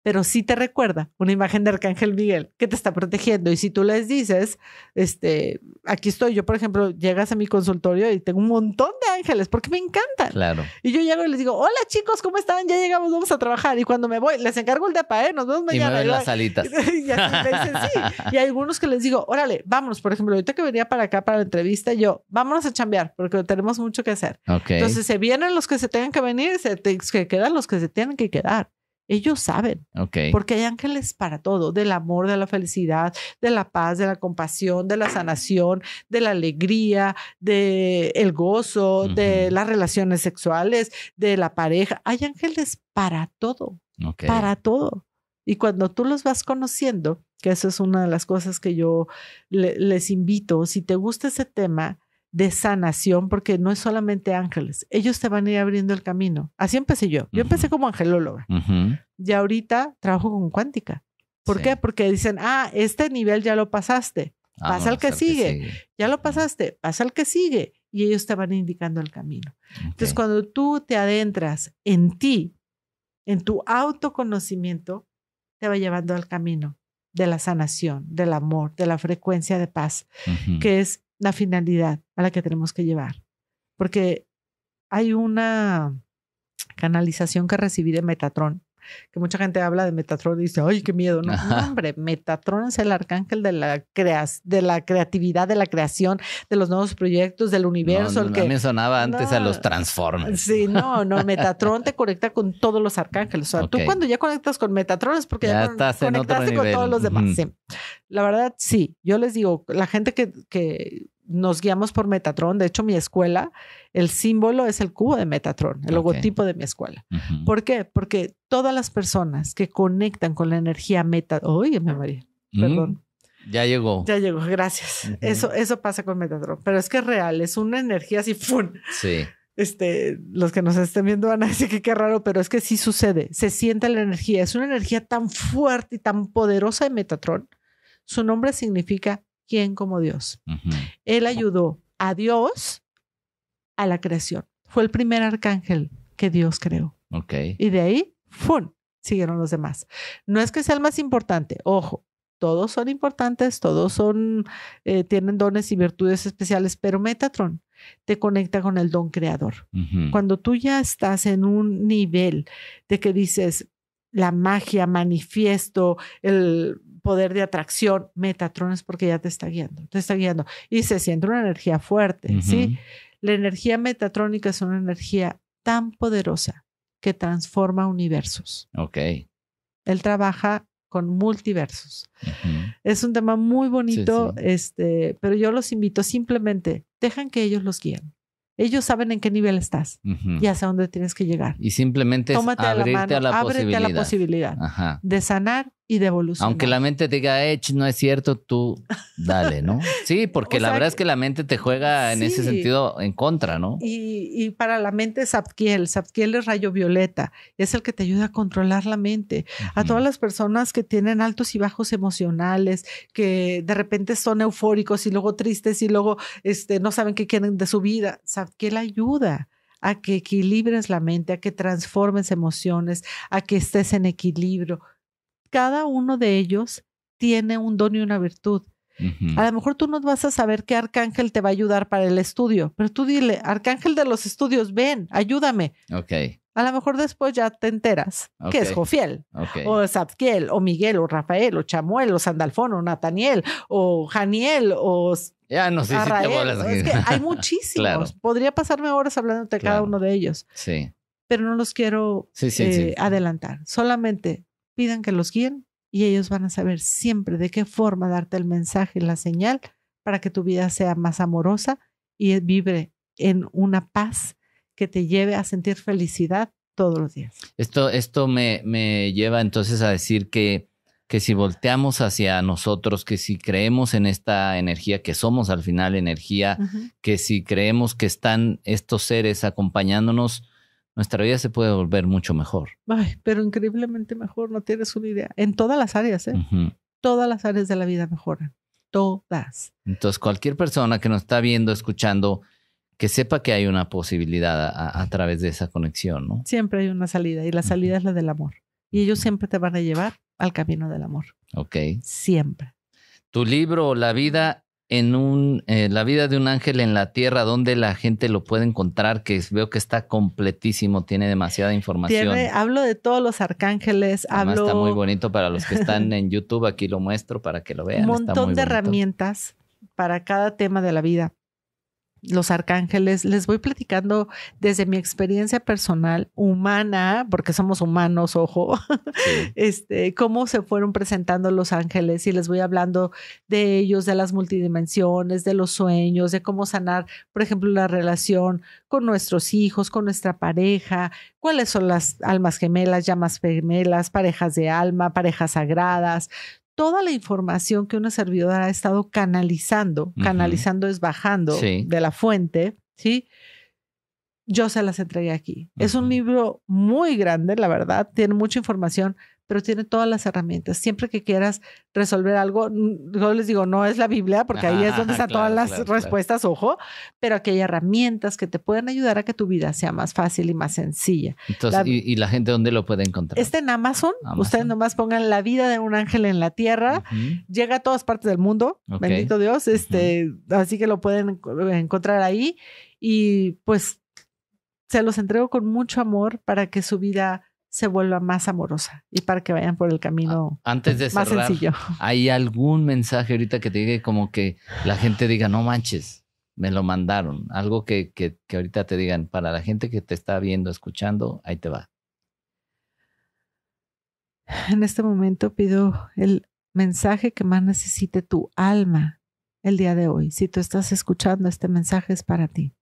pero sí te recuerda una imagen de Arcángel Miguel que te está protegiendo. Y si tú les dices, este, aquí estoy, yo por ejemplo, llegas a mi consultorio y tengo un montón de ángeles porque me encantan. Claro. Y yo llego y les digo, hola chicos, ¿cómo están? Ya llegamos, vamos a trabajar. Y cuando me voy, les encargo el depa, ¿eh? Nos vemos mañana. Y me las alitas. y así me sí. Y algunos que les digo, órale, vámonos. Por ejemplo, ahorita que venía para acá para la entrevista, yo, vámonos a chambear porque tenemos mucho que hacer. Entonces se vienen los que se tengan que venir, se quedan los que se tienen que quedar. Ellos saben, porque hay ángeles para todo, del amor, de la felicidad, de la paz, de la compasión, de la sanación, de la alegría, de el gozo, de las relaciones sexuales, de la pareja. Hay ángeles para todo, para todo. Y cuando tú los vas conociendo, que eso es una de las cosas que yo les invito, si te gusta ese tema, de sanación, porque no es solamente ángeles, ellos te van a ir abriendo el camino. Así empecé yo. Yo empecé como angelóloga. Y ahorita trabajo con cuántica. ¿Por qué? Porque dicen, ah, este nivel ya lo pasaste. Ah, pasa pues al que, sigue. Ya lo pasaste, pasa al que sigue. Y ellos te van indicando el camino. Entonces, cuando tú te adentras en ti, en tu autoconocimiento, te va llevando al camino de la sanación, del amor, de la frecuencia de paz, que es la finalidad a la que tenemos que llevar. Porque hay una canalización que recibí de Metatron que mucha gente habla de Metatron y dice, ay, qué miedo. No, hombre, Metatron es el arcángel de la, de la creatividad, de la creación, de los nuevos proyectos, del universo. No, el que, me sonaba antes a los Transformers. Sí, no, no, Metatron te conecta con todos los arcángeles. O sea, tú cuando ya conectas con Metatron es porque ya, conectaste con todos los demás. La verdad, sí, yo les digo, la gente que nos guiamos por Metatron. De hecho, mi escuela, el símbolo es el cubo de Metatron, el logotipo de mi escuela. ¿Por qué? Porque todas las personas que conectan con la energía Metatron. Oye, María, mm. perdón. Ya llegó. Ya llegó, gracias. Eso, eso pasa con Metatron. Pero es que es real, es una energía así fun. Sí. Este, los que nos estén viendo van a decir que qué raro, pero es que sí sucede. Se siente la energía. Es una energía tan fuerte y tan poderosa de Metatron. Su nombre significa ¿Quién como Dios? Él ayudó a Dios a la creación. Fue el primer arcángel que Dios creó. Okay. Y de ahí, ¡fun! Siguieron los demás. No es que sea el más importante, ojo, todos son importantes, todos son, eh, tienen dones y virtudes especiales, pero Metatron te conecta con el don creador. Cuando tú ya estás en un nivel de que dices, la magia, manifiesto, el poder de atracción, Metatrones, porque ya te está guiando, te está guiando. Y se siente una energía fuerte, ¿sí? La energía metatrónica es una energía tan poderosa que transforma universos. Ok. Él trabaja con multiversos. Es un tema muy bonito, este, pero yo los invito simplemente, dejan que ellos los guíen. Ellos saben en qué nivel estás y hacia dónde tienes que llegar. Y simplemente es a la, ábrete a la posibilidad de sanar y de Aunque la mente diga, eh, no es cierto, tú dale, ¿no? Sí, porque la verdad es que la mente te juega en ese sentido en contra, ¿no? Y, para la mente Sabkiel, Sabkiel es rayo violeta, es el que te ayuda a controlar la mente. A todas las personas que tienen altos y bajos emocionales, que de repente son eufóricos y luego tristes y luego este, no saben qué quieren de su vida, Sabkiel ayuda a que equilibres la mente, a que transformes emociones, a que estés en equilibrio, cada uno de ellos tiene un don y una virtud. A lo mejor tú no vas a saber qué arcángel te va a ayudar para el estudio, pero tú dile, arcángel de los estudios, ven, ayúdame. Ok. A lo mejor después ya te enteras que es Jofiel, o Zadkiel, o Miguel, o Rafael, o Chamuel, o Sandalfón, o Nataniel, o Janiel, o ya no sé si te Es que hay muchísimos. Podría pasarme horas hablándote de cada uno de ellos. Sí. Pero no los quiero eh, adelantar. Solamente pidan que los guíen y ellos van a saber siempre de qué forma darte el mensaje, y la señal, para que tu vida sea más amorosa y eh, vibre en una paz que te lleve a sentir felicidad todos los días. Esto, esto me, lleva entonces a decir que, que si volteamos hacia nosotros, que si creemos en esta energía, que somos al final energía, que si creemos que están estos seres acompañándonos, nuestra vida se puede volver mucho mejor. Ay, pero increíblemente mejor, no tienes una idea. En todas las áreas, ¿eh? Todas las áreas de la vida mejoran. Todas. Entonces, cualquier persona que nos está viendo, escuchando, que sepa que hay una posibilidad a, través de esa conexión, ¿no? Siempre hay una salida y la salida es la del amor. Y ellos siempre te van a llevar al camino del amor. Ok. Siempre. Tu libro, La vida en un, eh, la vida de un ángel en la tierra, donde la gente lo puede encontrar, que veo que está completísimo, tiene demasiada información. hablo de todos los arcángeles, Está muy bonito para los que están en YouTube, aquí lo muestro para que lo vean. Un montón de herramientas para cada tema de la vida los arcángeles, les voy platicando desde mi experiencia personal humana, porque somos humanos, ojo, este, cómo se fueron presentando los ángeles y les voy hablando de ellos, de las multidimensiones, de los sueños, de cómo sanar, por ejemplo, la relación con nuestros hijos, con nuestra pareja, cuáles son las almas gemelas, llamas gemelas, parejas de alma, parejas sagradas, toda la información que una servidora ha estado canalizando, canalizando es bajando de la fuente, ¿sí? Yo se las entregué aquí. Es un libro muy grande, la verdad, tiene mucha información, pero tiene todas las herramientas. Siempre que quieras resolver algo, yo les digo, no es la Biblia, porque ahí es donde están todas las respuestas, ojo, pero aquí hay herramientas que te pueden ayudar a que tu vida sea más fácil y más sencilla. Entonces, y, la gente dónde lo puede encontrar? Está en Amazon. Ustedes nomás pongan la vida de un ángel en la tierra. Llega a todas partes del mundo, bendito Dios. Este, Así que lo pueden encontrar ahí. Y pues se los entrego con mucho amor para que su vida se vuelva más amorosa y para que vayan por el camino Antes de más sencillo. ¿Hay algún mensaje ahorita que te diga como que la gente diga, no manches, me lo mandaron? Algo que, que, que ahorita te digan, para la gente que te está viendo, escuchando, ahí te va. En este momento pido el mensaje que más necesite tu alma el día de hoy. Si tú estás escuchando este mensaje es para ti.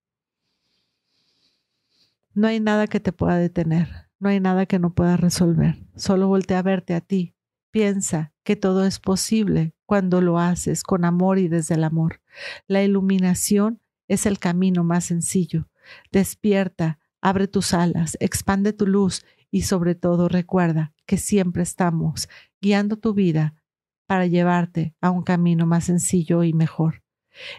No hay nada que te pueda detener. No hay nada que no puedas resolver. Solo voltea a verte a ti. Piensa que todo es posible cuando lo haces con amor y desde el amor. La iluminación es el camino más sencillo. Despierta, abre tus alas, expande tu luz y sobre todo recuerda que siempre estamos guiando tu vida para llevarte a un camino más sencillo y mejor.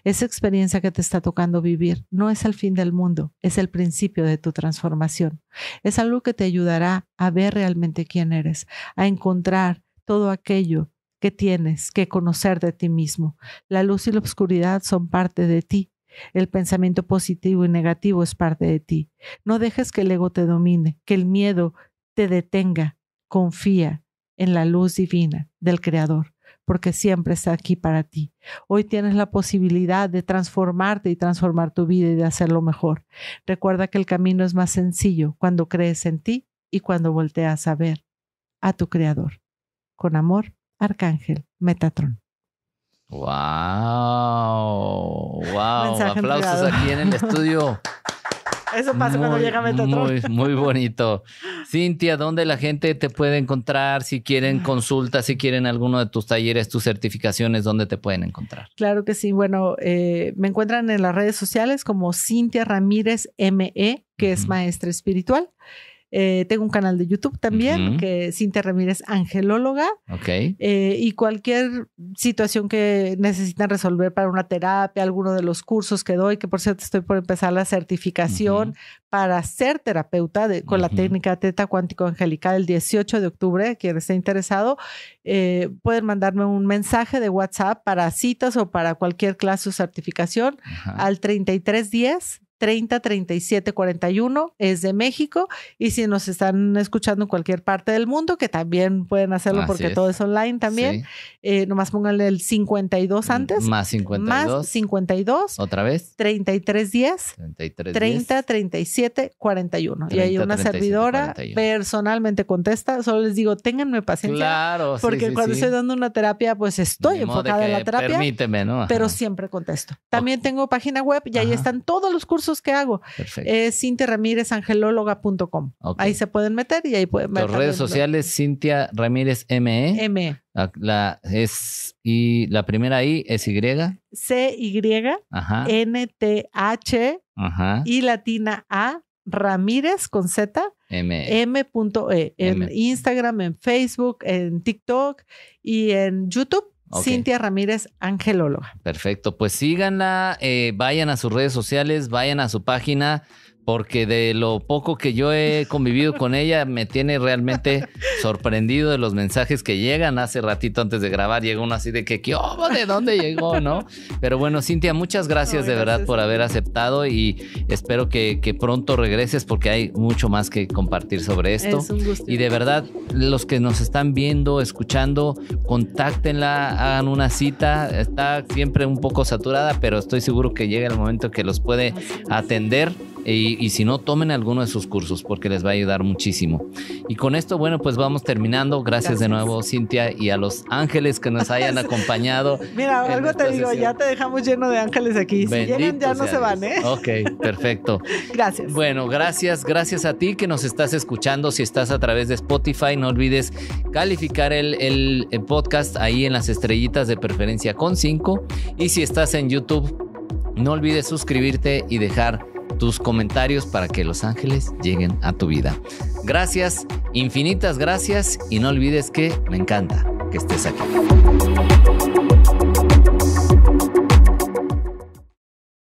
Esa experiencia que te está tocando vivir no es el fin del mundo, es el principio de tu transformación. Es algo que te ayudará a ver realmente quién eres, a encontrar todo aquello que tienes que conocer de ti mismo. La luz y la oscuridad son parte de ti. El pensamiento positivo y negativo es parte de ti. No dejes que el ego te domine, que el miedo te detenga. Confía en la luz divina del Creador porque siempre está aquí para ti. Hoy tienes la posibilidad de transformarte y transformar tu vida y de hacerlo mejor. Recuerda que el camino es más sencillo cuando crees en ti y cuando volteas a ver a tu Creador. Con amor, Arcángel Metatron. ¡Wow! ¡Wow! Aplausos aquí en el estudio. Eso pasa cuando llega Metatron. Muy, muy bonito. Cintia, ¿dónde la gente te puede encontrar? Si quieren ah. consultas, si quieren alguno de tus talleres, tus certificaciones, ¿dónde te pueden encontrar? Claro que sí. Bueno, eh, me encuentran en las redes sociales como Cintia Ramírez ME, que es maestra espiritual. Eh, tengo un canal de YouTube también, que es Cintia Ramírez Angelóloga. Ok. Eh, y cualquier situación que necesitan resolver para una terapia, alguno de los cursos que doy, que por cierto estoy por empezar la certificación para ser terapeuta con la técnica Teta Cuántico Angelical el 18 de octubre, quien esté interesado, eh, pueden mandarme un mensaje de WhatsApp para citas o para cualquier clase o certificación al 3310 30 37 41 es de México y si nos están escuchando en cualquier parte del mundo, que también pueden hacerlo porque todo es online también, eh, nomás pónganle el 52 mm, antes. Más 52. Más 52. Otra vez. 33 10. 33 30 37 41. y hay una servidora personalmente contesta, solo les digo, ténganme paciencia. Claro, Porque cuando estoy dando una terapia, pues estoy enfocada en la terapia. Pero siempre contesto. También tengo página web y ahí están todos los cursos ¿qué hago. Es eh, Cintia Ramírez angelóloga.com. Ahí se pueden meter y ahí pueden meter. Las redes sociales, Cintia Ramírez M e. E. Ah, La, es, y la primera I es Y. C Y N T H y latina A Ramírez con Z M. E. M. en Instagram, en Facebook, en TikTok y en YouTube Cintia Ramírez, angelóloga. Perfecto, pues síganla, eh, vayan a sus redes sociales, vayan a su página porque de lo poco que yo he convivido con ella, me tiene realmente sorprendido de los mensajes que llegan. Hace ratito antes de grabar Llega uno así de que, ¿qué ¿De dónde llegó? ¿No? Pero bueno, Cintia, muchas gracias de verdad por haber aceptado y espero que, pronto regreses porque hay mucho más que compartir sobre esto. Y de verdad, los que nos están viendo, escuchando, contáctenla, hagan una cita. Está siempre un poco saturada, pero estoy seguro que llega el momento que los puede atender. Y, si no, tomen alguno de sus cursos porque les va a ayudar muchísimo. Y con esto, bueno, pues vamos terminando. Gracias, de nuevo, Cintia, y a los ángeles que nos hayan acompañado. Mira, algo te digo, ya te dejamos lleno de ángeles aquí. si llegan, ya no se van, ¿eh? Ok, perfecto. gracias. Bueno, gracias, gracias a ti que nos estás escuchando. Si estás a través de Spotify, no olvides calificar el, el podcast ahí en las estrellitas de preferencia con 5. Y si estás en YouTube, no olvides suscribirte y dejar tus comentarios para que los ángeles lleguen a tu vida. Gracias, infinitas gracias y no olvides que me encanta que estés aquí.